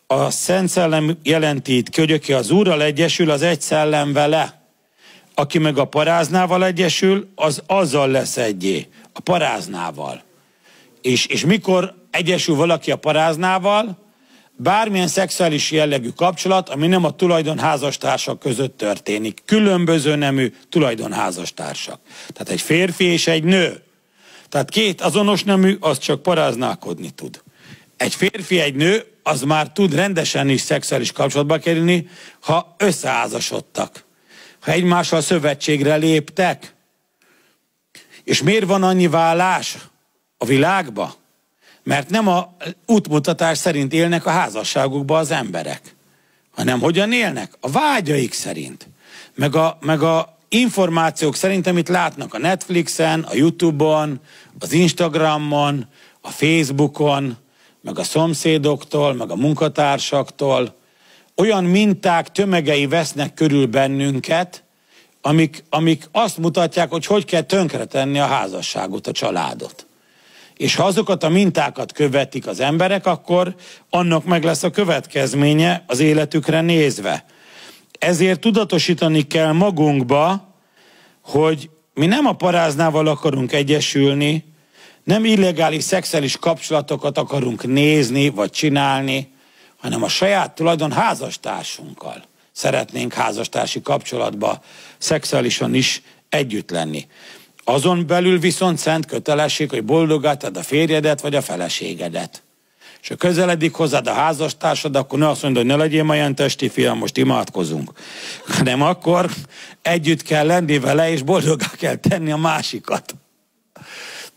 a Szent Szellem jelenti itt ki, hogy aki az Úrral egyesül, az egy szellem vele. Aki meg a paráznával egyesül, az azzal lesz egyé, a paráznával. És, és mikor egyesül valaki a paráznával, bármilyen szexuális jellegű kapcsolat, ami nem a tulajdonházastársak között történik. Különböző nemű tulajdonházastársak. Tehát egy férfi és egy nő. Tehát két azonos nemű, az csak paráználkodni tud. Egy férfi, egy nő, az már tud rendesen is szexuális kapcsolatba kerülni, ha összeházasodtak. Ha egymással szövetségre léptek. És miért van annyi vállás a világba? Mert nem a útmutatás szerint élnek a házasságukba az emberek, hanem hogyan élnek? A vágyaik szerint, meg a, meg a információk szerint, amit látnak a Netflixen, a Youtube-on, az Instagramon, a Facebookon, meg a szomszédoktól, meg a munkatársaktól. Olyan minták tömegei vesznek körül bennünket, amik, amik azt mutatják, hogy hogy kell tönkretenni a házasságot, a családot. És ha azokat a mintákat követik az emberek, akkor annak meg lesz a következménye az életükre nézve. Ezért tudatosítani kell magunkba, hogy mi nem a paráznával akarunk egyesülni, nem illegális szexuális kapcsolatokat akarunk nézni vagy csinálni, hanem a saját tulajdon házastársunkkal szeretnénk házastársi kapcsolatba szexuálisan is együtt lenni. Azon belül viszont szent kötelesség, hogy boldogáltad a férjedet vagy a feleségedet. És ha közeledik hozzád a házastársad, akkor ne azt mondod, hogy ne legyél ma ilyen testi fiam, most imádkozunk. Hanem akkor együtt kell lenni vele, és boldogá kell tenni a másikat.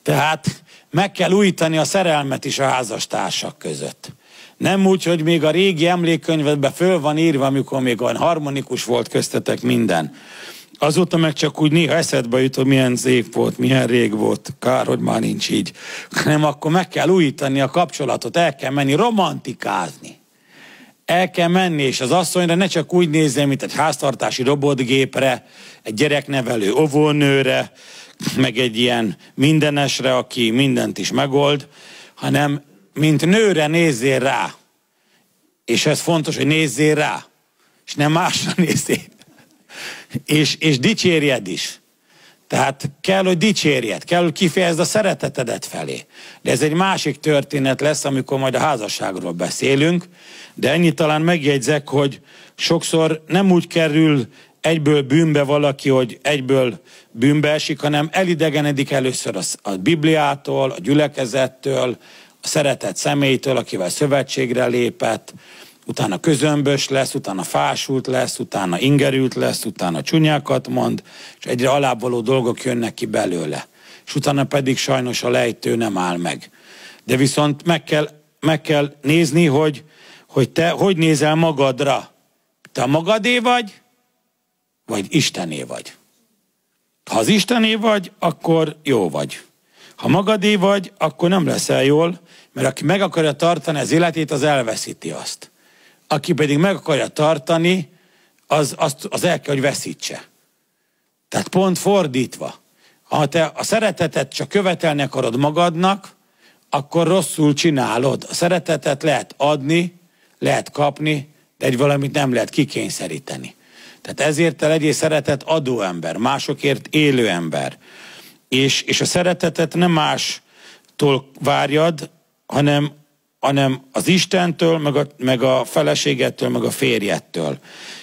Tehát meg kell újítani a szerelmet is a házastársak között. Nem úgy, hogy még a régi emlékkönyvedben föl van írva, amikor még olyan harmonikus volt köztetek minden, Azóta meg csak úgy néha eszedbe jut, hogy milyen év volt, milyen rég volt. Kár, hogy már nincs így. Nem, akkor meg kell újítani a kapcsolatot, el kell menni romantikázni. El kell menni, és az asszonyra ne csak úgy nézzen, mint egy háztartási robotgépre, egy gyereknevelő ovónőre, meg egy ilyen mindenesre, aki mindent is megold, hanem mint nőre nézzél rá. És ez fontos, hogy nézzél rá, és nem másra nézzél és, és dicsérjed is. Tehát kell, hogy dicsérjed, kell, hogy kifejezd a szeretetedet felé. De ez egy másik történet lesz, amikor majd a házasságról beszélünk, de ennyit talán megjegyzek, hogy sokszor nem úgy kerül egyből bűnbe valaki, hogy egyből bűnbe esik, hanem elidegenedik először a, a Bibliától, a gyülekezettől, a szeretett személytől, akivel szövetségre lépett, utána közömbös lesz, utána fásult lesz, utána ingerült lesz, utána csúnyákat mond, és egyre alábbvaló dolgok jönnek ki belőle. És utána pedig sajnos a lejtő nem áll meg. De viszont meg kell, meg kell nézni, hogy, hogy te hogy nézel magadra. Te magadé vagy, vagy Istené vagy. Ha az Istené vagy, akkor jó vagy. Ha magadé vagy, akkor nem leszel jól, mert aki meg akarja tartani az életét, az elveszíti azt aki pedig meg akarja tartani, az, azt, az el kell, hogy veszítse. Tehát pont fordítva. Ha te a szeretetet csak követelni akarod magadnak, akkor rosszul csinálod. A szeretetet lehet adni, lehet kapni, de egy valamit nem lehet kikényszeríteni. Tehát ezért te legyél szeretet adó ember, másokért élő ember. És, és a szeretetet nem mástól várjad, hanem hanem az Istentől, meg a, meg a feleségettől, meg a férjettől.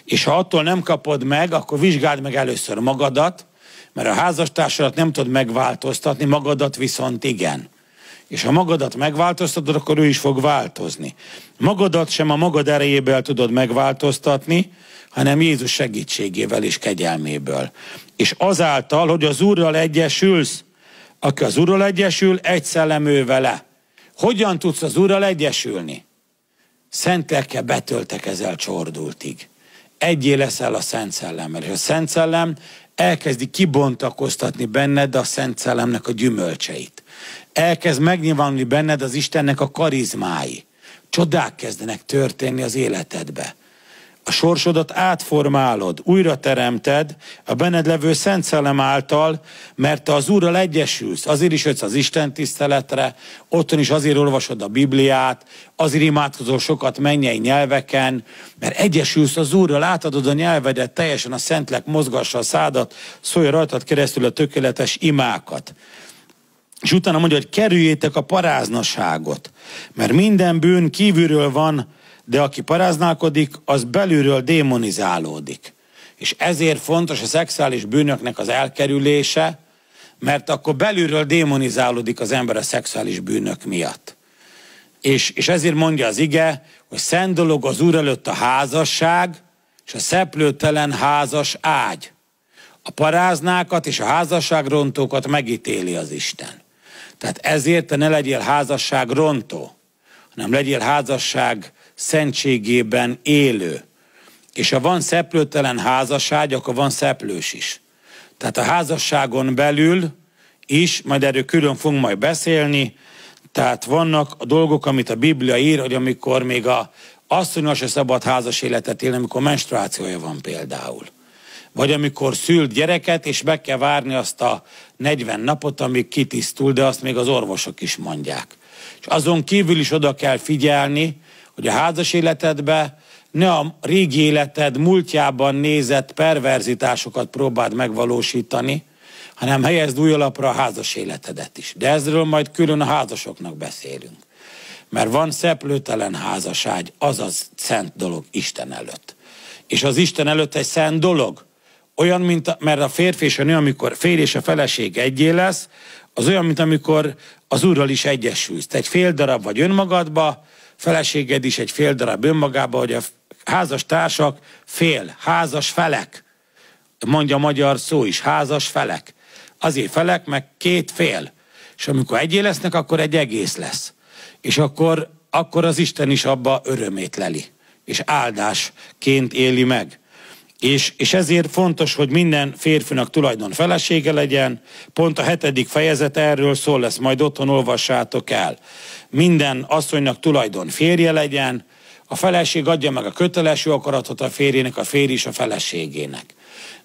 És ha attól nem kapod meg, akkor vizsgáld meg először magadat, mert a házastársadat nem tudod megváltoztatni, magadat viszont igen. És ha magadat megváltoztatod, akkor ő is fog változni. Magadat sem a magad erejéből tudod megváltoztatni, hanem Jézus segítségével és kegyelméből. És azáltal, hogy az Úrral egyesülsz, aki az Úrral egyesül, egy szellem ő vele. Hogyan tudsz az Úrral egyesülni? betöltek ezzel csordultig. Egyé leszel a Szent Szellemmel, és a Szent Szellem elkezdi kibontakoztatni benned a Szent Szellemnek a gyümölcseit. Elkezd megnyilvánulni benned az Istennek a karizmái. Csodák kezdenek történni az életedbe a sorsodat átformálod, újra teremted a benned levő Szent Szellem által, mert te az Úrral egyesülsz, azért is jössz az Isten tiszteletre, otthon is azért olvasod a Bibliát, azért imádkozol sokat mennyei nyelveken, mert egyesülsz az Úrral, átadod a nyelvedet, teljesen a Szentlek mozgassa a szádat, szólja rajtad keresztül a tökéletes imákat. És utána mondja, hogy kerüljétek a paráznaságot, mert minden bűn kívülről van, de aki paráználkodik, az belülről démonizálódik. És ezért fontos a szexuális bűnöknek az elkerülése, mert akkor belülről démonizálódik az ember a szexuális bűnök miatt. És, és ezért mondja az ige, hogy szent dolog az úr előtt a házasság, és a szeplőtelen házas ágy. A paráznákat és a házasságrontókat megítéli az Isten. Tehát ezért te ne legyél házasságrontó, hanem legyél házasság szentségében élő. És ha van szeplőtelen házasság, akkor van szeplős is. Tehát a házasságon belül is, majd erről külön fogunk majd beszélni, tehát vannak a dolgok, amit a Biblia ír, hogy amikor még a asszonyos se szabad házas életet élni, amikor menstruációja van például. Vagy amikor szült gyereket, és meg kell várni azt a 40 napot, amíg kitisztul, de azt még az orvosok is mondják. És azon kívül is oda kell figyelni, hogy a házas életedbe ne a régi életed múltjában nézett perverzitásokat próbáld megvalósítani, hanem helyezd új alapra a házas életedet is. De ezről majd külön a házasoknak beszélünk. Mert van szeplőtelen házaság, azaz szent dolog Isten előtt. És az Isten előtt egy szent dolog. Olyan, mint a, mert a férfi és a nő, amikor férj és a feleség egyé lesz, az olyan, mint amikor az úrral is egyesülsz. Te egy fél darab vagy önmagadba, feleséged is egy fél darab önmagába, hogy a házas társak fél, házas felek. Mondja a magyar szó is, házas felek. Azért felek, meg két fél. És amikor egyé lesznek, akkor egy egész lesz. És akkor, akkor az Isten is abba örömét leli. És áldásként éli meg. És, és ezért fontos, hogy minden férfinak tulajdon felesége legyen. Pont a hetedik fejezet erről szól lesz, majd otthon olvassátok el. Minden asszonynak tulajdon férje legyen, a feleség adja meg a kötelező akaratot a férjének, a férj is a feleségének.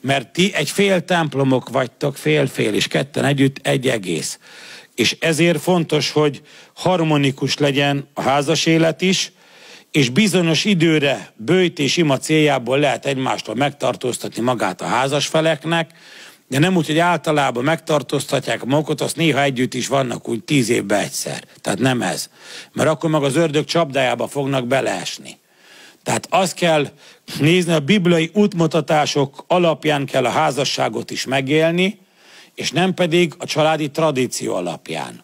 Mert ti egy fél templomok vagytok, fél-fél, és ketten együtt egy egész. És ezért fontos, hogy harmonikus legyen a házas élet is, és bizonyos időre bőjt és ima céljából lehet egymástól megtartóztatni magát a házas feleknek, de nem úgy, hogy általában megtartóztatják magukat, azt néha együtt is vannak úgy tíz évben egyszer. Tehát nem ez. Mert akkor meg az ördög csapdájába fognak beleesni. Tehát azt kell nézni, a bibliai útmutatások alapján kell a házasságot is megélni, és nem pedig a családi tradíció alapján.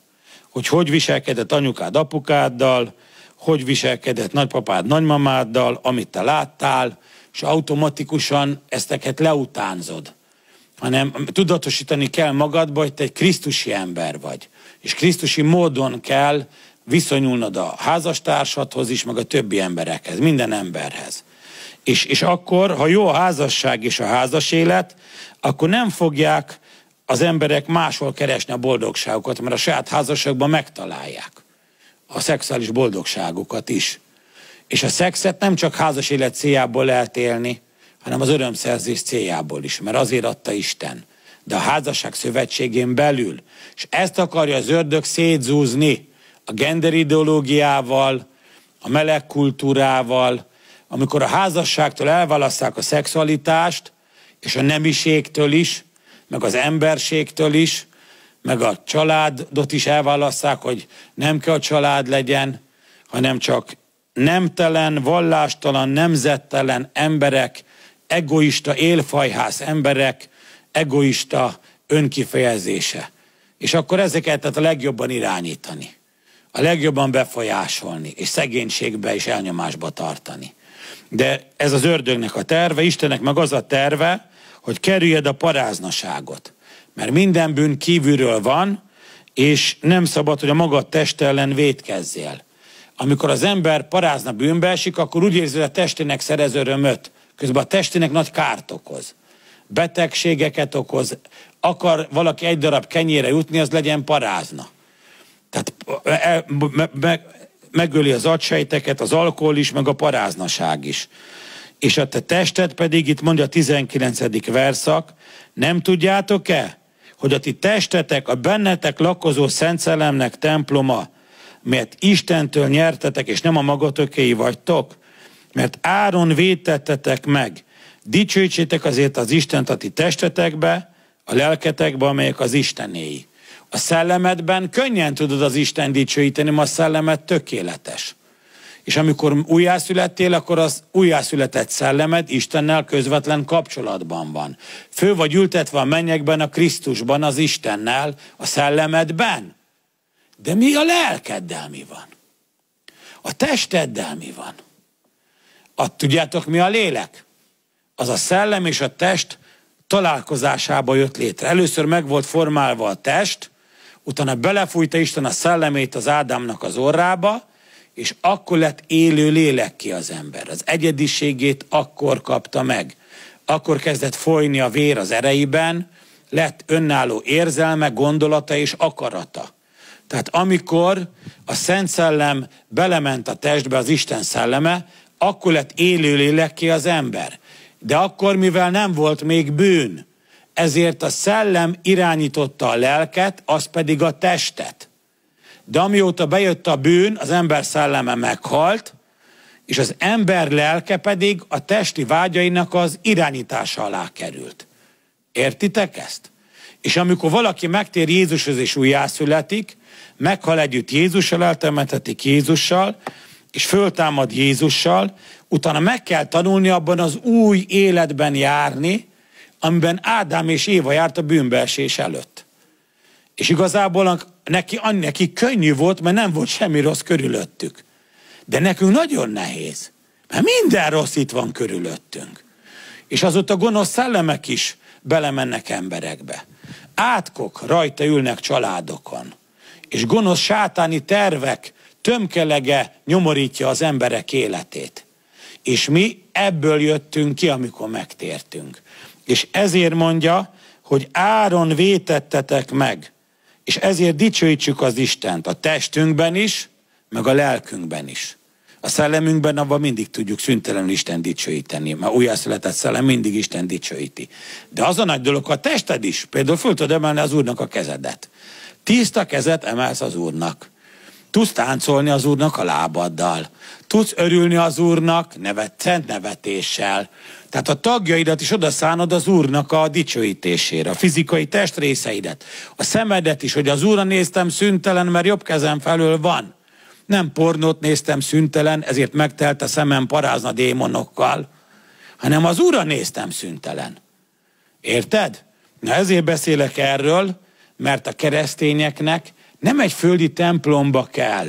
Hogy hogy viselkedett anyukád apukáddal, hogy viselkedett nagypapád nagymamáddal, amit te láttál, és automatikusan ezteket leutánzod. Hanem tudatosítani kell magadba, hogy te egy krisztusi ember vagy. És krisztusi módon kell viszonyulnod a házastársadhoz is, meg a többi emberekhez, minden emberhez. És, és akkor, ha jó a házasság és a házas élet, akkor nem fogják az emberek máshol keresni a boldogságukat, mert a saját házasságban megtalálják a szexuális boldogságukat is. És a szexet nem csak házas élet céljából lehet élni, hanem az örömszerzés céljából is, mert azért adta Isten. De a házasság szövetségén belül, és ezt akarja az ördög szétzúzni a gender ideológiával, a meleg kultúrával, amikor a házasságtól elválasztják a szexualitást, és a nemiségtől is, meg az emberségtől is, meg a családot is elválasszák, hogy nem kell a család legyen, hanem csak nemtelen, vallástalan, nemzettelen emberek, egoista élfajház emberek, egoista önkifejezése. És akkor ezeket tehát a legjobban irányítani, a legjobban befolyásolni, és szegénységbe és elnyomásba tartani. De ez az ördögnek a terve, Istennek meg az a terve, hogy kerüljed a paráznaságot. Mert minden bűn kívülről van, és nem szabad, hogy a magad test ellen védkezzél. Amikor az ember parázna bűnbe esik, akkor úgy érzi, hogy a testének szerez örömöt, közben a testének nagy kárt okoz. Betegségeket okoz, akar valaki egy darab kenyére jutni, az legyen parázna. Tehát e, e, me, me, megöli az agysejteket, az alkohol is, meg a paráznaság is. És a te tested pedig, itt mondja a 19. verszak, nem tudjátok-e, hogy a ti testetek a bennetek lakozó Szent Szellemnek temploma, mert Istentől nyertetek, és nem a magatokéi vagytok, mert áron vétettetek meg. Dicsőítsétek azért az Istent a ti testetekbe, a lelketekbe, amelyek az Istenéi. A szellemedben könnyen tudod az Isten dicsőíteni, ma a szellemed tökéletes. És amikor újjászülettél, akkor az újjászületett szellemed Istennel közvetlen kapcsolatban van. Fő vagy ültetve a mennyekben, a Krisztusban, az Istennel, a szellemedben. De mi a lelkeddel mi van? A testeddel mi van? A, tudjátok mi a lélek? Az a szellem és a test találkozásába jött létre. Először meg volt formálva a test, utána belefújta Isten a szellemét az Ádámnak az orrába, és akkor lett élő lélek ki az ember. Az egyediségét akkor kapta meg. Akkor kezdett folyni a vér az ereiben, lett önálló érzelme, gondolata és akarata. Tehát amikor a Szent Szellem belement a testbe, az Isten szelleme, akkor lett élő ki az ember. De akkor, mivel nem volt még bűn, ezért a szellem irányította a lelket, az pedig a testet de amióta bejött a bűn, az ember szelleme meghalt, és az ember lelke pedig a testi vágyainak az irányítása alá került. Értitek ezt? És amikor valaki megtér Jézushoz és újjászületik, meghal együtt Jézussal, eltemetetik Jézussal, és föltámad Jézussal, utána meg kell tanulni abban az új életben járni, amiben Ádám és Éva járt a bűnbeesés előtt. És igazából neki, neki könnyű volt, mert nem volt semmi rossz körülöttük. De nekünk nagyon nehéz, mert minden rossz itt van körülöttünk. És azóta gonosz szellemek is belemennek emberekbe. Átkok rajta ülnek családokon. És gonosz sátáni tervek tömkelege nyomorítja az emberek életét. És mi ebből jöttünk ki, amikor megtértünk. És ezért mondja, hogy áron vétettetek meg és ezért dicsőítsük az Istent a testünkben is, meg a lelkünkben is. A szellemünkben abban mindig tudjuk szüntelenül Isten dicsőíteni, mert újjászületett szellem mindig Isten dicsőíti. De az a nagy dolog, a tested is, például föl tudod emelni az Úrnak a kezedet. Tiszta kezet emelsz az Úrnak. Tudsz táncolni az Úrnak a lábaddal. Tudsz örülni az Úrnak nevet, szent nevetéssel. Tehát a tagjaidat is odaszánod az Úrnak a dicsőítésére, a fizikai testrészeidet, a szemedet is, hogy az Úrra néztem szüntelen, mert jobb kezem felől van. Nem pornót néztem szüntelen, ezért megtelt a szemem parázna démonokkal, hanem az Úrra néztem szüntelen. Érted? Na ezért beszélek erről, mert a keresztényeknek nem egy földi templomba kell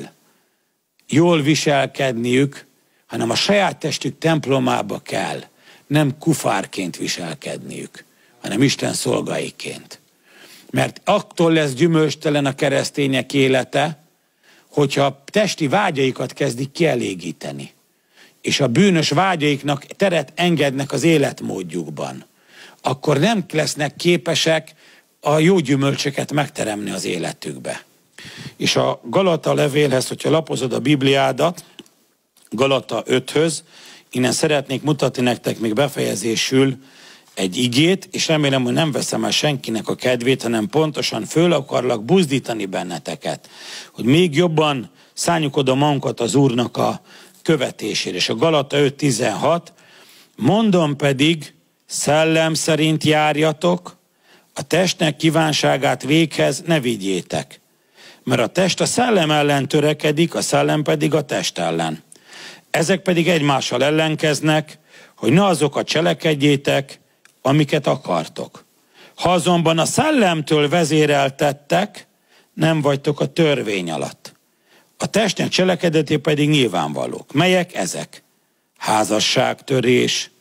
jól viselkedniük, hanem a saját testük templomába kell nem kufárként viselkedniük, hanem Isten szolgaiként. Mert attól lesz gyümölstelen a keresztények élete, hogyha testi vágyaikat kezdik kielégíteni, és a bűnös vágyaiknak teret engednek az életmódjukban, akkor nem lesznek képesek a jó gyümölcsöket megteremni az életükbe. És a Galata levélhez, hogyha lapozod a Bibliádat, Galata 5-höz, Innen szeretnék mutatni nektek még befejezésül egy igét, és remélem, hogy nem veszem el senkinek a kedvét, hanem pontosan föl akarlak buzdítani benneteket, hogy még jobban szálljuk oda magunkat az Úrnak a követésére. És a Galata 5.16, mondom pedig, szellem szerint járjatok, a testnek kívánságát véghez ne vigyétek, mert a test a szellem ellen törekedik, a szellem pedig a test ellen. Ezek pedig egymással ellenkeznek, hogy ne azokat cselekedjétek, amiket akartok. Ha azonban a szellemtől vezéreltettek, nem vagytok a törvény alatt. A testnek cselekedeté pedig nyilvánvalók. Melyek ezek? Házasságtörés,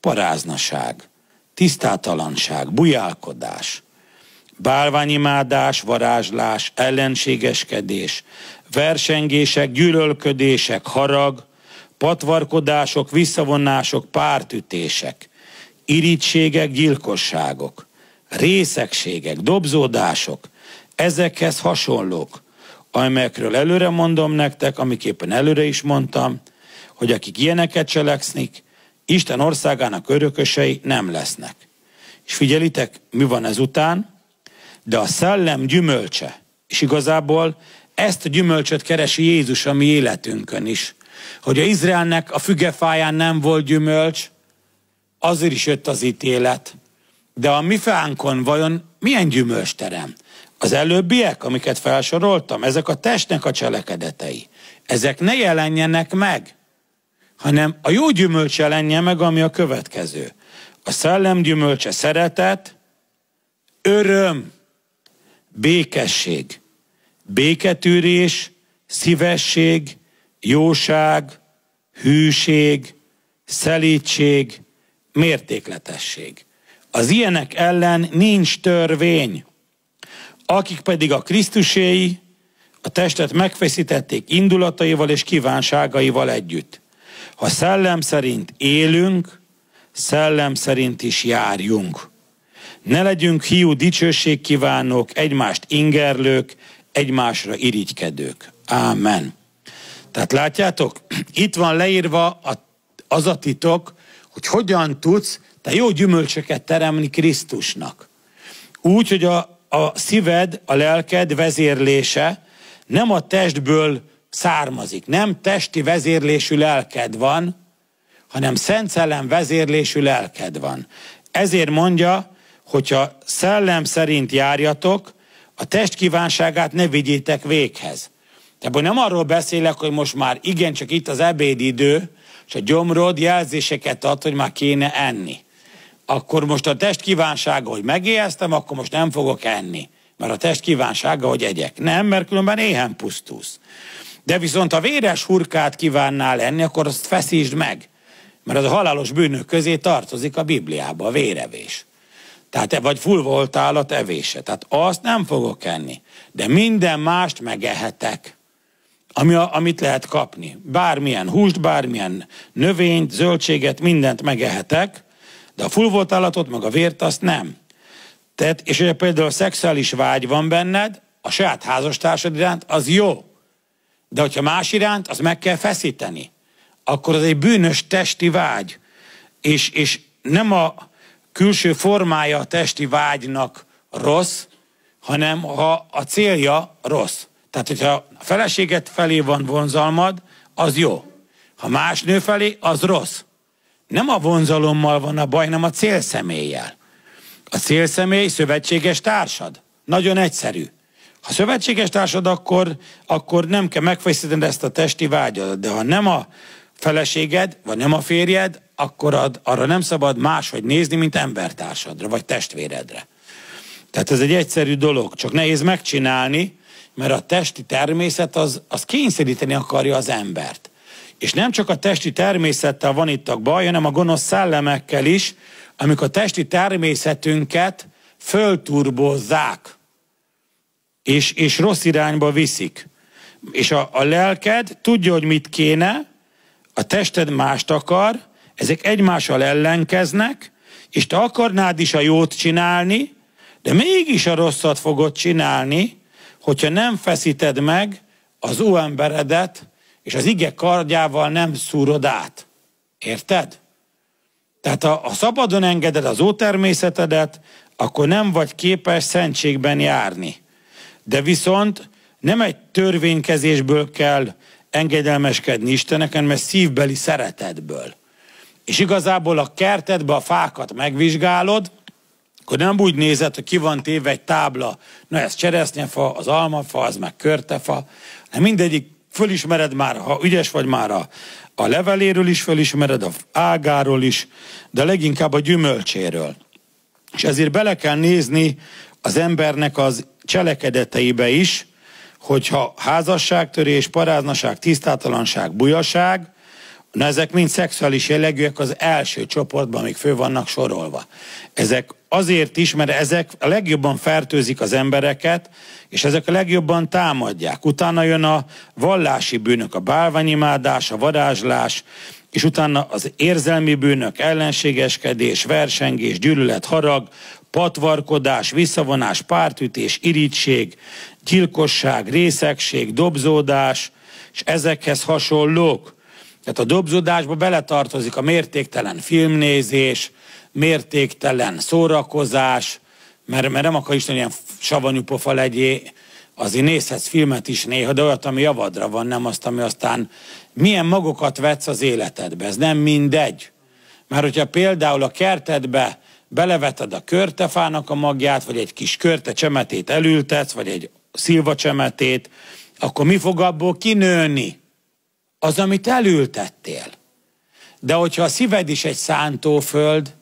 paráznaság, tisztátalanság, bujálkodás, bálványimádás, varázslás, ellenségeskedés, versengések, gyűlölködések, harag, patvarkodások, visszavonások, pártütések, irítségek, gyilkosságok, részegségek, dobzódások, ezekhez hasonlók, amelyekről előre mondom nektek, amiképpen előre is mondtam, hogy akik ilyeneket cselekszik, Isten országának örökösei nem lesznek. És figyelitek, mi van ezután? De a szellem gyümölcse, és igazából ezt a gyümölcsöt keresi Jézus a mi életünkön is, hogy a Izraelnek a fügefáján nem volt gyümölcs, azért is jött az ítélet. De a mi fánkon vajon milyen gyümölcs terem? Az előbbiek, amiket felsoroltam, ezek a testnek a cselekedetei. Ezek ne jelenjenek meg, hanem a jó gyümölcs jelenjen meg, ami a következő. A szellem gyümölcse szeretet, öröm, békesség, béketűrés, szívesség, jóság, hűség, szelítség, mértékletesség. Az ilyenek ellen nincs törvény. Akik pedig a Krisztuséi, a testet megfeszítették indulataival és kívánságaival együtt. Ha szellem szerint élünk, szellem szerint is járjunk. Ne legyünk hiú dicsőségkívánók, egymást ingerlők, egymásra irigykedők. Ámen. Tehát látjátok, itt van leírva a, az a titok, hogy hogyan tudsz te jó gyümölcsöket teremni Krisztusnak. Úgy, hogy a, a szíved, a lelked vezérlése nem a testből származik, nem testi vezérlésű lelked van, hanem szent szellem vezérlésű lelked van. Ezért mondja, hogyha szellem szerint járjatok, a test kívánságát ne vigyétek véghez. Ebből nem arról beszélek, hogy most már igen, csak itt az ebédidő, és a gyomrod jelzéseket ad, hogy már kéne enni. Akkor most a test kívánsága, hogy megéheztem, akkor most nem fogok enni. Mert a test kívánsága, hogy egyek. Nem, mert különben éhen pusztulsz. De viszont ha véres hurkát kívánnál enni, akkor azt feszítsd meg. Mert az a halálos bűnök közé tartozik a Bibliába, a vérevés. Tehát, vagy full voltál a tevése. Tehát azt nem fogok enni. De minden mást megehetek ami a, amit lehet kapni. Bármilyen húst, bármilyen növényt, zöldséget, mindent megehetek, de a fullvolt állatot, meg a vért, azt nem. Tehát, és hogyha például a szexuális vágy van benned, a saját házastársad iránt, az jó. De hogyha más iránt, az meg kell feszíteni. Akkor az egy bűnös testi vágy. És, és nem a külső formája a testi vágynak rossz, hanem ha a célja rossz. Tehát, hogyha a feleséget felé van vonzalmad, az jó. Ha más nő felé, az rossz. Nem a vonzalommal van a baj, nem a célszeméllyel. A célszemély szövetséges társad. Nagyon egyszerű. Ha szövetséges társad, akkor, akkor nem kell megfeszítened ezt a testi vágyadat. De ha nem a feleséged, vagy nem a férjed, akkor ad, arra nem szabad máshogy nézni, mint embertársadra, vagy testvéredre. Tehát ez egy egyszerű dolog, csak nehéz megcsinálni, mert a testi természet az, az kényszeríteni akarja az embert. És nem csak a testi természettel van itt a baj, hanem a gonosz szellemekkel is, amik a testi természetünket fölturbozzák, és, és rossz irányba viszik. És a, a lelked tudja, hogy mit kéne, a tested mást akar, ezek egymással ellenkeznek, és te akarnád is a jót csinálni, de mégis a rosszat fogod csinálni, hogyha nem feszíted meg az emberedet, és az ige kardjával nem szúrod át. Érted? Tehát ha a szabadon engeded az ótermészetedet, akkor nem vagy képes szentségben járni. De viszont nem egy törvénykezésből kell engedelmeskedni Isteneken, egy szívbeli szeretetből. És igazából a kertedbe a fákat megvizsgálod, akkor nem úgy nézett, hogy ki van téve egy tábla, na ez cseresznyefa, az almafa, az meg körtefa, hanem hát mindegyik fölismered már, ha ügyes vagy már a, a leveléről is fölismered, a ágáról is, de leginkább a gyümölcséről. És ezért bele kell nézni az embernek az cselekedeteibe is, hogyha házasságtörés, paráznaság, tisztátalanság, bujaság, Na ezek mind szexuális jellegűek az első csoportban, amik fő vannak sorolva. Ezek azért is, mert ezek a legjobban fertőzik az embereket, és ezek a legjobban támadják. Utána jön a vallási bűnök, a bálványimádás, a varázslás, és utána az érzelmi bűnök, ellenségeskedés, versengés, gyűlölet, harag, patvarkodás, visszavonás, pártütés, irítség, gyilkosság, részegség, dobzódás, és ezekhez hasonlók. Tehát a dobzódásba beletartozik a mértéktelen filmnézés, mértéktelen szórakozás, mert, mert nem akar Isten ilyen savanyú pofa legyé, azért nézhetsz filmet is néha, de olyat, ami javadra van, nem azt, ami aztán milyen magokat vetsz az életedbe, ez nem mindegy. Mert hogyha például a kertedbe beleveted a körtefának a magját, vagy egy kis körte csemetét elültetsz, vagy egy szilva csemetét, akkor mi fog abból kinőni? az, amit elültettél. De hogyha a szíved is egy szántóföld,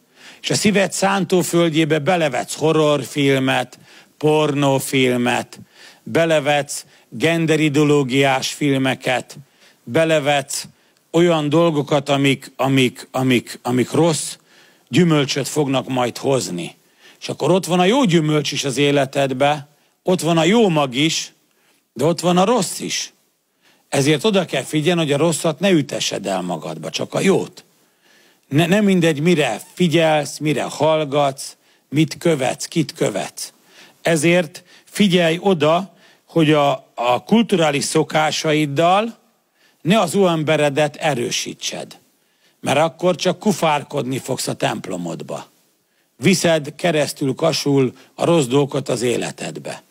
és a szíved szántóföldjébe belevetsz horrorfilmet, pornófilmet, belevetsz genderideológiás filmeket, belevetsz olyan dolgokat, amik, amik, amik, amik rossz gyümölcsöt fognak majd hozni. És akkor ott van a jó gyümölcs is az életedbe, ott van a jó mag is, de ott van a rossz is. Ezért oda kell figyelni, hogy a rosszat ne ütesed el magadba, csak a jót. Ne, nem mindegy, mire figyelsz, mire hallgatsz, mit követsz, kit követsz. Ezért figyelj oda, hogy a, a kulturális szokásaiddal ne az emberedet erősítsed. Mert akkor csak kufárkodni fogsz a templomodba. Viszed keresztül kasul a rossz dolgokat az életedbe.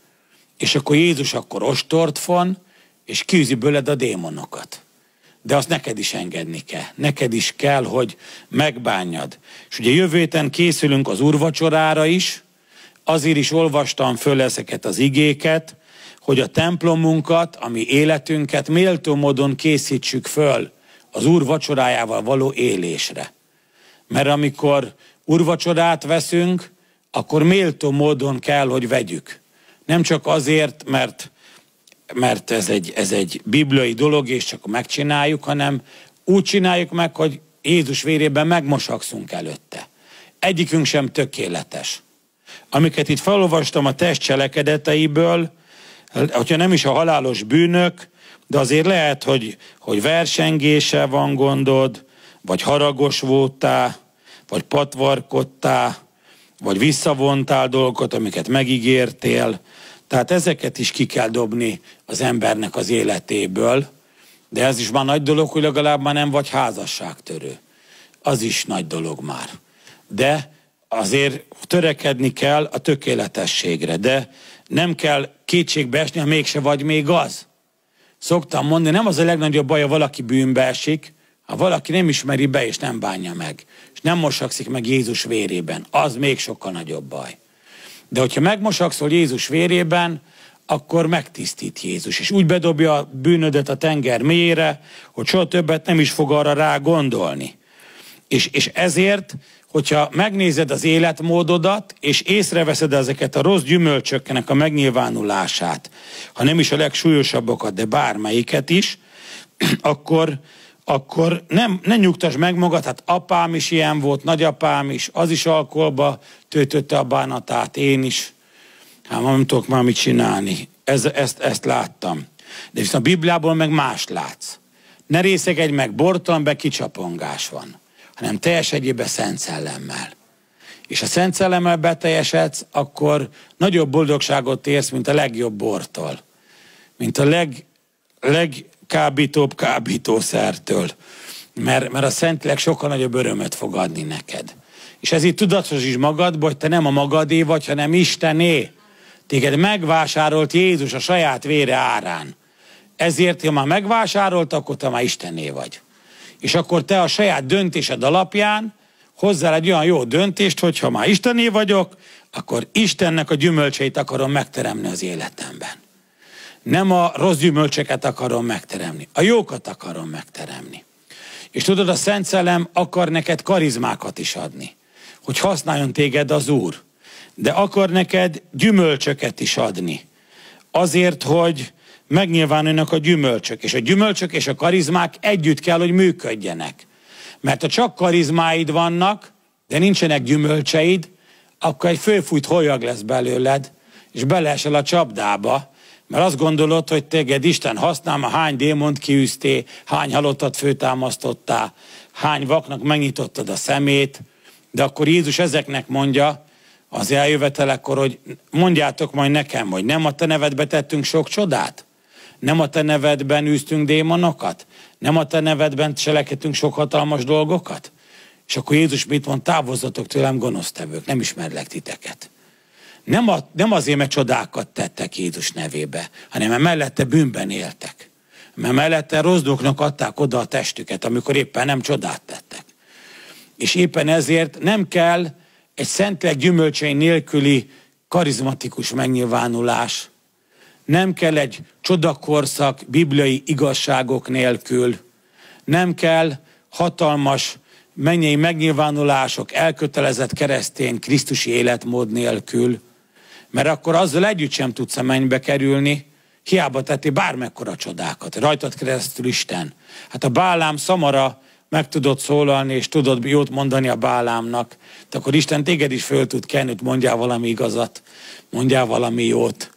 És akkor Jézus akkor ostort von, és kiűzi bőled a démonokat. De azt neked is engedni kell. Neked is kell, hogy megbánjad. És ugye jövő héten készülünk az urvacsorára is, azért is olvastam föl ezeket az igéket, hogy a templomunkat, ami életünket méltó módon készítsük föl az Úr vacsorájával való élésre. Mert amikor urvacsorát veszünk, akkor méltó módon kell, hogy vegyük. Nem csak azért, mert mert ez egy, ez egy bibliai dolog, és csak megcsináljuk, hanem úgy csináljuk meg, hogy Jézus vérében megmosakszunk előtte. Egyikünk sem tökéletes. Amiket itt felolvastam a test cselekedeteiből, hogyha nem is a halálos bűnök, de azért lehet, hogy, hogy versengése van gondod, vagy haragos voltál, vagy patvarkodtál, vagy visszavontál dolgokat, amiket megígértél, tehát ezeket is ki kell dobni az embernek az életéből, de ez is már nagy dolog, hogy legalább már nem vagy házasságtörő. Az is nagy dolog már. De azért törekedni kell a tökéletességre, de nem kell kétségbe esni, ha mégse vagy még az. Szoktam mondani, nem az a legnagyobb baj, ha valaki bűnbe esik, ha valaki nem ismeri be és nem bánja meg, és nem mosakszik meg Jézus vérében, az még sokkal nagyobb baj. De hogyha megmosakszol Jézus vérében, akkor megtisztít Jézus, és úgy bedobja a bűnödet a tenger mélyére, hogy soha többet nem is fog arra rá gondolni. És, és ezért, hogyha megnézed az életmódodat, és észreveszed ezeket a rossz gyümölcsöknek a megnyilvánulását, ha nem is a legsúlyosabbakat, de bármelyiket is, akkor akkor nem, ne nyugtasd meg magad, hát apám is ilyen volt, nagyapám is, az is alkoholba töltötte a bánatát, én is. Hát nem tudok már mit csinálni. Ez, ezt, ezt láttam. De viszont a Bibliából meg más látsz. Ne egy meg, bortalan be kicsapongás van, hanem teljes egyébe szent szellemmel. És ha szent szellemmel beteljesedsz, akkor nagyobb boldogságot érsz, mint a legjobb bortól. Mint a leg, leg kábítóbb kábítószertől. Mert, mert a Szentlélek sokkal nagyobb örömet fog adni neked. És ezért tudatos is magad, hogy te nem a magadé vagy, hanem Istené. Téged megvásárolt Jézus a saját vére árán. Ezért, ha már megvásárolt, akkor te már Istené vagy. És akkor te a saját döntésed alapján hozzá egy olyan jó döntést, hogy ha már Istené vagyok, akkor Istennek a gyümölcseit akarom megteremni az életemben. Nem a rossz gyümölcseket akarom megteremni, a jókat akarom megteremni. És tudod, a Szent Szellem akar neked karizmákat is adni, hogy használjon téged az Úr. De akar neked gyümölcsöket is adni. Azért, hogy megnyilvánuljanak a gyümölcsök. És a gyümölcsök és a karizmák együtt kell, hogy működjenek. Mert ha csak karizmáid vannak, de nincsenek gyümölcseid, akkor egy főfújt holyag lesz belőled, és beleesel a csapdába, mert azt gondolod, hogy téged Isten használ, mert hány démont kiűzté, hány halottat főtámasztottá, hány vaknak megnyitottad a szemét, de akkor Jézus ezeknek mondja, az eljövetelekor, hogy mondjátok majd nekem, hogy nem a te nevedbe tettünk sok csodát? Nem a te nevedben űztünk démonokat? Nem a te nevedben cselekedtünk sok hatalmas dolgokat? És akkor Jézus mit mond? Távozzatok tőlem gonosztevők, nem ismerlek titeket nem, a, nem azért, mert csodákat tettek Jézus nevébe, hanem mert mellette bűnben éltek. Mert mellette rossz adták oda a testüket, amikor éppen nem csodát tettek. És éppen ezért nem kell egy szentleg gyümölcsei nélküli karizmatikus megnyilvánulás, nem kell egy csodakorszak bibliai igazságok nélkül, nem kell hatalmas mennyei megnyilvánulások, elkötelezett keresztény, krisztusi életmód nélkül, mert akkor azzal együtt sem tudsz a mennybe kerülni, hiába tettél bármekkora csodákat. Rajtad keresztül Isten. Hát a bálám szamara meg tudod szólalni, és tudod jót mondani a bálámnak, de akkor Isten téged is föl tud kenni, hogy mondjál valami igazat, mondjál valami jót,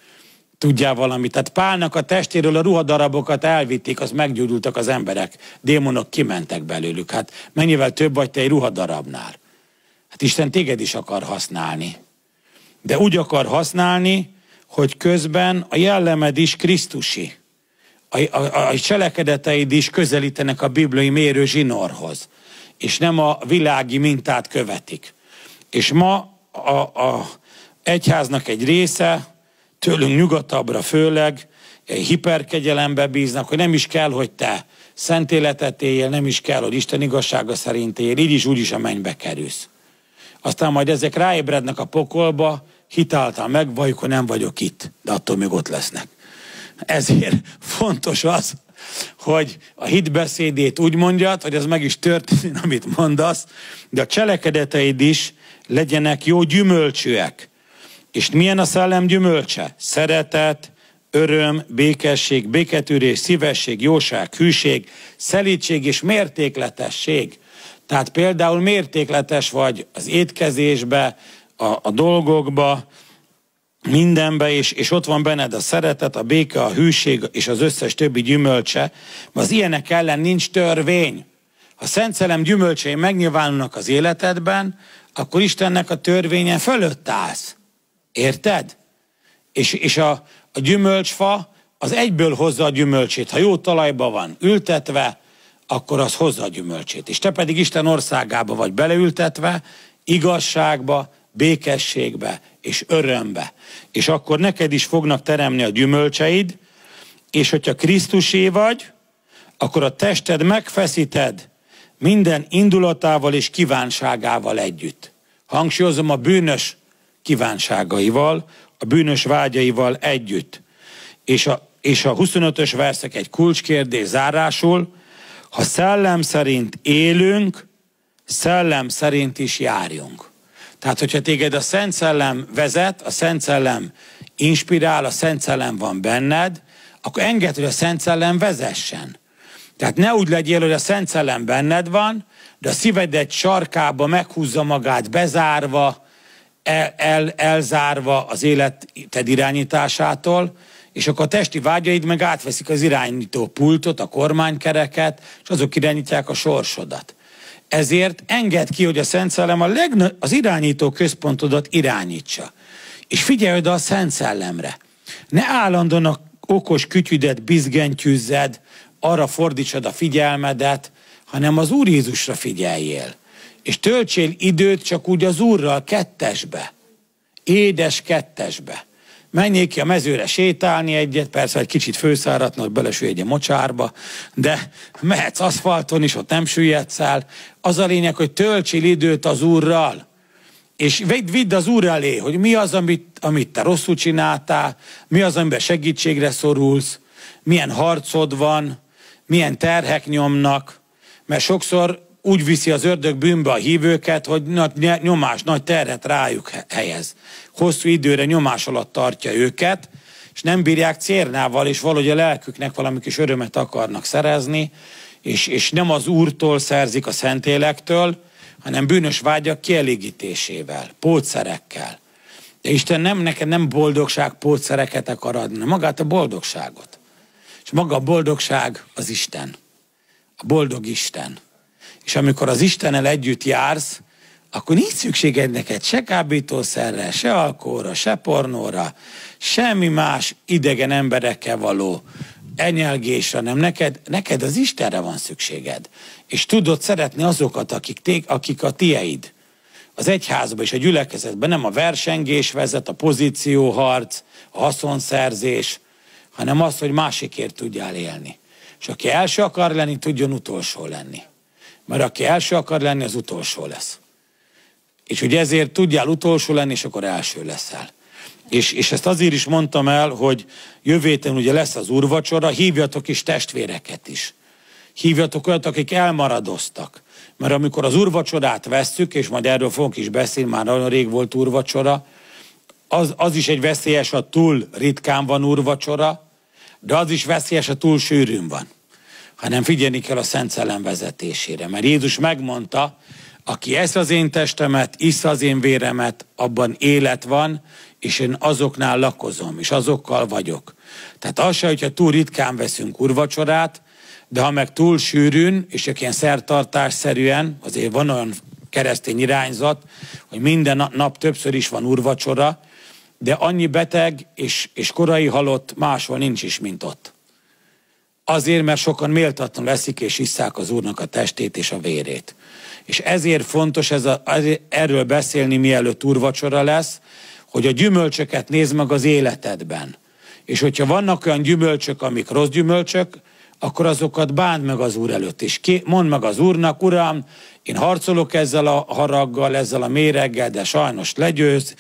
tudjál valamit. Tehát Pálnak a testéről a ruhadarabokat elvitték, az meggyógyultak az emberek, démonok kimentek belőlük. Hát mennyivel több vagy te egy ruhadarabnál? Hát Isten téged is akar használni de úgy akar használni, hogy közben a jellemed is Krisztusi. A, a, a cselekedeteid is közelítenek a bibliai mérő zsinórhoz, és nem a világi mintát követik. És ma a, a egyháznak egy része, tőlünk nyugatabbra főleg, hiperkegyelembe bíznak, hogy nem is kell, hogy te szent életet éljél, nem is kell, hogy Isten igazsága szerint éljél, így is úgy is a mennybe kerülsz. Aztán majd ezek ráébrednek a pokolba, hitáltal meg, vagy akkor nem vagyok itt, de attól még ott lesznek. Ezért fontos az, hogy a hitbeszédét úgy mondjad, hogy ez meg is történik, amit mondasz, de a cselekedeteid is legyenek jó gyümölcsűek. És milyen a szellem gyümölcse? Szeretet, öröm, békesség, béketűrés, szívesség, jóság, hűség, szelítség és mértékletesség. Tehát például mértékletes vagy az étkezésbe, a, a dolgokba, mindenbe, és, és ott van benned a szeretet, a béke, a hűség és az összes többi gyümölcse, az ilyenek ellen nincs törvény. Ha Szent Szelem gyümölcsei megnyilvánulnak az életedben, akkor Istennek a törvénye fölött állsz. Érted? És, és a, a gyümölcsfa az egyből hozza a gyümölcsét. Ha jó talajban van ültetve, akkor az hozza a gyümölcsét. És te pedig Isten országába vagy beleültetve, igazságba, békességbe és örömbe. És akkor neked is fognak teremni a gyümölcseid, és hogyha Krisztusé vagy, akkor a tested megfeszíted minden indulatával és kívánságával együtt. Hangsúlyozom a bűnös kívánságaival, a bűnös vágyaival együtt. És a, és a 25-ös verszek egy kulcskérdés zárásul, ha szellem szerint élünk, szellem szerint is járjunk. Tehát, hogyha téged a Szent Szellem vezet, a Szent Szellem inspirál, a Szent Szellem van benned, akkor engedd, hogy a Szent Szellem vezessen. Tehát ne úgy legyél, hogy a Szent Szellem benned van, de a szívedet sarkába meghúzza magát, bezárva, el, el, elzárva az életed irányításától, és akkor a testi vágyaid meg átveszik az irányító pultot, a kormánykereket, és azok irányítják a sorsodat. Ezért enged ki, hogy a Szent Szellem a legnö- az irányító központodat irányítsa. És figyelj oda a Szent Szellemre. Ne állandóan a okos kütyüdet bizgentyűzzed, arra fordítsad a figyelmedet, hanem az Úr Jézusra figyeljél. És töltsél időt csak úgy az Úrral kettesbe. Édes kettesbe menjék ki a mezőre sétálni egyet, persze egy kicsit főszáratna, hogy belesülj egy mocsárba, de mehetsz aszfalton is, ott nem süllyedsz el. Az a lényeg, hogy töltsél időt az úrral, és vidd, vidd az úr elé, hogy mi az, amit, amit te rosszul csináltál, mi az, amiben segítségre szorulsz, milyen harcod van, milyen terhek nyomnak, mert sokszor úgy viszi az ördög bűnbe a hívőket, hogy nagy nyomás, nagy terhet rájuk helyez. Hosszú időre nyomás alatt tartja őket, és nem bírják cérnával, és valahogy a lelküknek valami kis örömet akarnak szerezni, és, és nem az Úrtól szerzik a Szentélektől, hanem bűnös vágyak kielégítésével, pótszerekkel. De Isten nem neked nem boldogság pótszereket akar adni, magát a boldogságot. És maga a boldogság az Isten. A boldog Isten. És amikor az Istennel együtt jársz, akkor nincs szükséged neked se kábítószerre, se alkóra, se pornóra, semmi más idegen emberekkel való enyelgésre, nem neked, neked az Istenre van szükséged. És tudod szeretni azokat, akik, té, akik a tieid. Az egyházba és a gyülekezetben nem a versengés vezet, a pozícióharc, a haszonszerzés, hanem az, hogy másikért tudjál élni. És aki első akar lenni, tudjon utolsó lenni. Mert aki első akar lenni, az utolsó lesz. És ugye ezért tudjál utolsó lenni, és akkor első leszel. És, és ezt azért is mondtam el, hogy jövő ugye lesz az úrvacsora, hívjatok is testvéreket is. Hívjatok olyat, akik elmaradoztak. Mert amikor az úrvacsorát vesszük, és majd erről fogunk is beszélni, már nagyon rég volt úrvacsora, az, az is egy veszélyes, ha túl ritkán van úrvacsora, de az is veszélyes, ha túl sűrűn van hanem figyelni kell a Szent Szellem vezetésére. Mert Jézus megmondta, aki esz az én testemet, isz az én véremet, abban élet van, és én azoknál lakozom, és azokkal vagyok. Tehát az se, hogyha túl ritkán veszünk urvacsorát, de ha meg túl sűrűn, és egy ilyen szertartásszerűen, azért van olyan keresztény irányzat, hogy minden nap többször is van urvacsora, de annyi beteg és, és korai halott máshol nincs is, mint ott. Azért, mert sokan méltatlan leszik és isszák az Úrnak a testét és a vérét. És ezért fontos ez a, erről beszélni, mielőtt úrvacsora lesz, hogy a gyümölcsöket nézd meg az életedben. És hogyha vannak olyan gyümölcsök, amik rossz gyümölcsök, akkor azokat bánd meg az Úr előtt is. mondd meg az Úrnak, Uram, én harcolok ezzel a haraggal, ezzel a méreggel, de sajnos legyőz,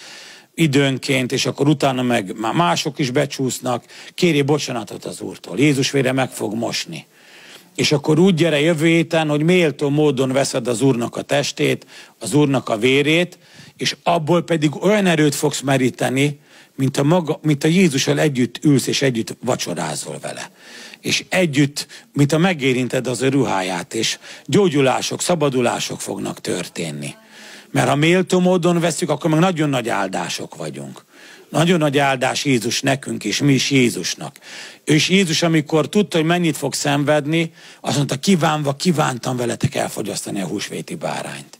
időnként, és akkor utána meg már mások is becsúsznak, kéri bocsánatot az Úrtól. Jézus vére meg fog mosni. És akkor úgy gyere jövő héten, hogy méltó módon veszed az Úrnak a testét, az Úrnak a vérét, és abból pedig olyan erőt fogsz meríteni, mint a, maga, mint a Jézussal együtt ülsz és együtt vacsorázol vele és együtt, mint a megérinted az ő ruháját, és gyógyulások, szabadulások fognak történni. Mert ha méltó módon veszük, akkor meg nagyon nagy áldások vagyunk. Nagyon nagy áldás Jézus nekünk és mi is Jézusnak. És Jézus, amikor tudta, hogy mennyit fog szenvedni, azt mondta, kívánva, kívántam veletek elfogyasztani a húsvéti bárányt.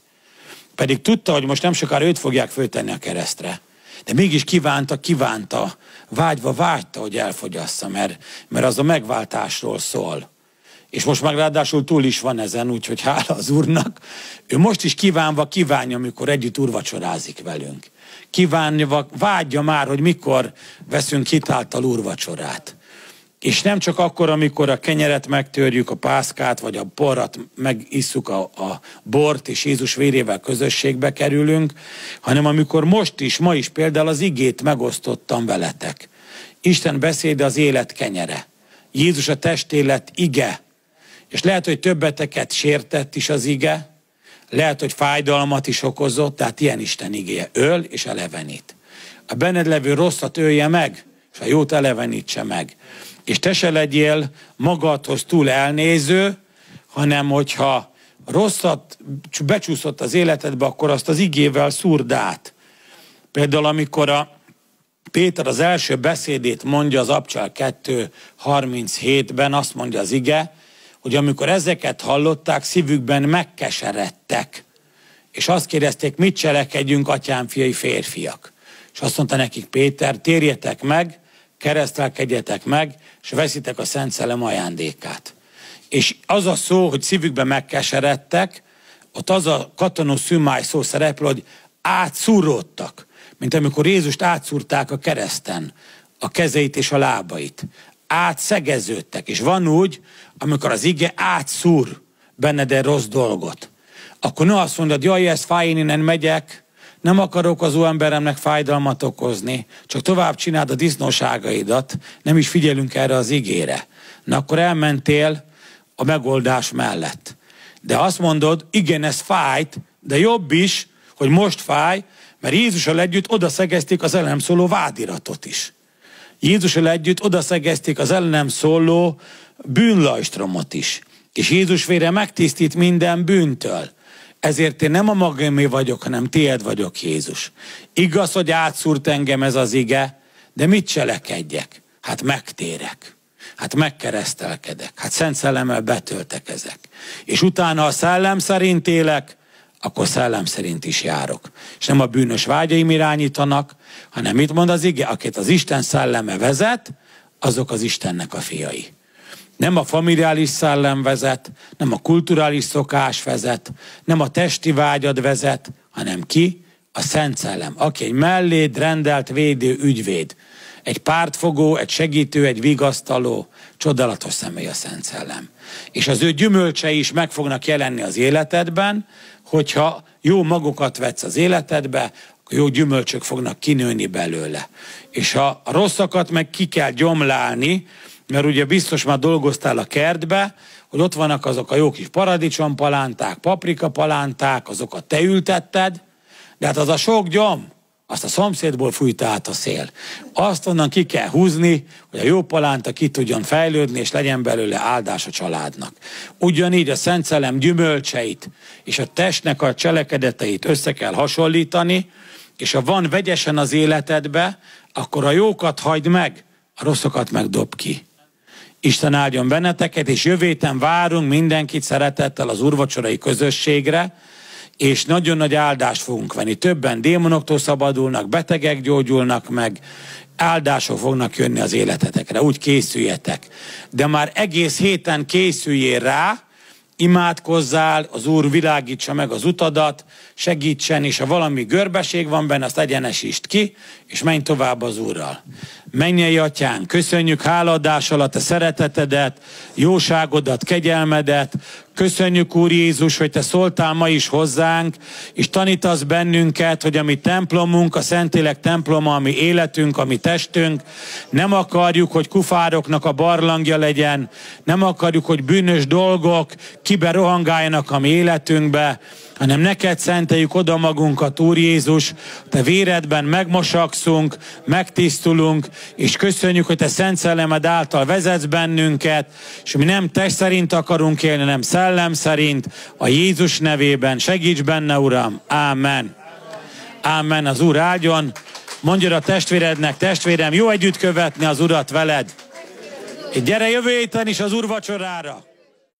Pedig tudta, hogy most nem sokára őt fogják föltenni a keresztre. De mégis kívánta, kívánta vágyva vágyta, hogy elfogyassza, mert, mert az a megváltásról szól. És most már ráadásul túl is van ezen, úgyhogy hála az Úrnak. Ő most is kívánva kívánja, amikor együtt urvacsorázik velünk. Kívánva, vágyja már, hogy mikor veszünk hitáltal úrvacsorát és nem csak akkor, amikor a kenyeret megtörjük, a pászkát, vagy a borat megisszuk a, a bort, és Jézus vérével közösségbe kerülünk, hanem amikor most is, ma is például az igét megosztottam veletek. Isten beszéde az élet kenyere. Jézus a testélet ige. És lehet, hogy többeteket sértett is az ige, lehet, hogy fájdalmat is okozott, tehát ilyen Isten igéje. Öl és elevenít. A benned levő rosszat ölje meg, és a jót elevenítse meg. És te se legyél magadhoz túl elnéző, hanem hogyha rosszat becsúszott az életedbe, akkor azt az igével szúrd át. Például amikor a Péter az első beszédét mondja az Abcsal 2.37-ben, azt mondja az ige, hogy amikor ezeket hallották, szívükben megkeseredtek. És azt kérdezték, mit cselekedjünk, atyám fiai férfiak. És azt mondta nekik Péter, térjetek meg, keresztelkedjetek meg, és veszitek a Szent Szellem ajándékát. És az a szó, hogy szívükben megkeseredtek, ott az a katonó szümáj szó szerepel, hogy átszúródtak, mint amikor Jézust átszúrták a kereszten, a kezeit és a lábait. Átszegeződtek, és van úgy, amikor az ige átszúr benned egy rossz dolgot. Akkor ne azt mondod, jaj, ez fáj, én innen megyek, nem akarok az emberemnek fájdalmat okozni, csak tovább csináld a disznóságaidat, nem is figyelünk erre az igére. Na akkor elmentél a megoldás mellett. De azt mondod, igen, ez fájt, de jobb is, hogy most fáj, mert Jézussal együtt szegezték az ellenem szóló vádiratot is. Jézussal együtt szegezték az ellenem szóló bűnlajstromot is. És Jézus vére megtisztít minden bűntől. Ezért én nem a magamé vagyok, hanem tiéd vagyok, Jézus. Igaz, hogy átszúrt engem ez az ige, de mit cselekedjek? Hát megtérek. Hát megkeresztelkedek. Hát szent szellemmel ezek. És utána, a szellem szerint élek, akkor szellem szerint is járok. És nem a bűnös vágyaim irányítanak, hanem mit mond az ige? Akit az Isten szelleme vezet, azok az Istennek a fiai. Nem a familiális szellem vezet, nem a kulturális szokás vezet, nem a testi vágyad vezet, hanem ki? A Szent Szellem, aki egy melléd rendelt védő ügyvéd. Egy pártfogó, egy segítő, egy vigasztaló, csodálatos személy a Szent Szellem. És az ő gyümölcsei is meg fognak jelenni az életedben, hogyha jó magokat vetsz az életedbe, akkor jó gyümölcsök fognak kinőni belőle. És ha a rosszakat meg ki kell gyomlálni, mert ugye biztos már dolgoztál a kertbe, hogy ott vannak azok a jó kis paradicsompalánták, paprikapalánták, azokat te ültetted, de hát az a sok gyom, azt a szomszédból fújta át a szél. Azt onnan ki kell húzni, hogy a jó palánta ki tudjon fejlődni, és legyen belőle áldás a családnak. Ugyanígy a Szent Szelem gyümölcseit és a testnek a cselekedeteit össze kell hasonlítani, és ha van vegyesen az életedbe, akkor a jókat hagyd meg, a rosszokat megdob ki. Isten áldjon benneteket, és jövéten várunk mindenkit szeretettel az urvacsorai közösségre, és nagyon nagy áldást fogunk venni. Többen démonoktól szabadulnak, betegek gyógyulnak meg, áldások fognak jönni az életetekre, úgy készüljetek. De már egész héten készüljél rá, imádkozzál, az Úr világítsa meg az utadat, segítsen, és ha valami görbeség van benne, azt egyenesítsd ki, és menj tovább az Úrral. Mennyei Atyán, köszönjük alatt a Te szeretetedet, jóságodat, kegyelmedet, Köszönjük, Úr Jézus, hogy Te szóltál ma is hozzánk, és tanítasz bennünket, hogy a mi templomunk, a Szentélek temploma, a mi életünk, a mi testünk, nem akarjuk, hogy kufároknak a barlangja legyen, nem akarjuk, hogy bűnös dolgok kiberohangáljanak a mi életünkbe, hanem neked szenteljük oda magunkat, Úr Jézus, te véredben megmosakszunk, megtisztulunk, és köszönjük, hogy te szent szellemed által vezetsz bennünket, és mi nem test szerint akarunk élni, hanem szellem szerint, a Jézus nevében. Segíts benne, Uram! Ámen! Ámen az Úr áldjon! Mondja a testvérednek, testvérem, jó együtt követni az Urat veled! Gyere jövő héten is az Úr vacsorára!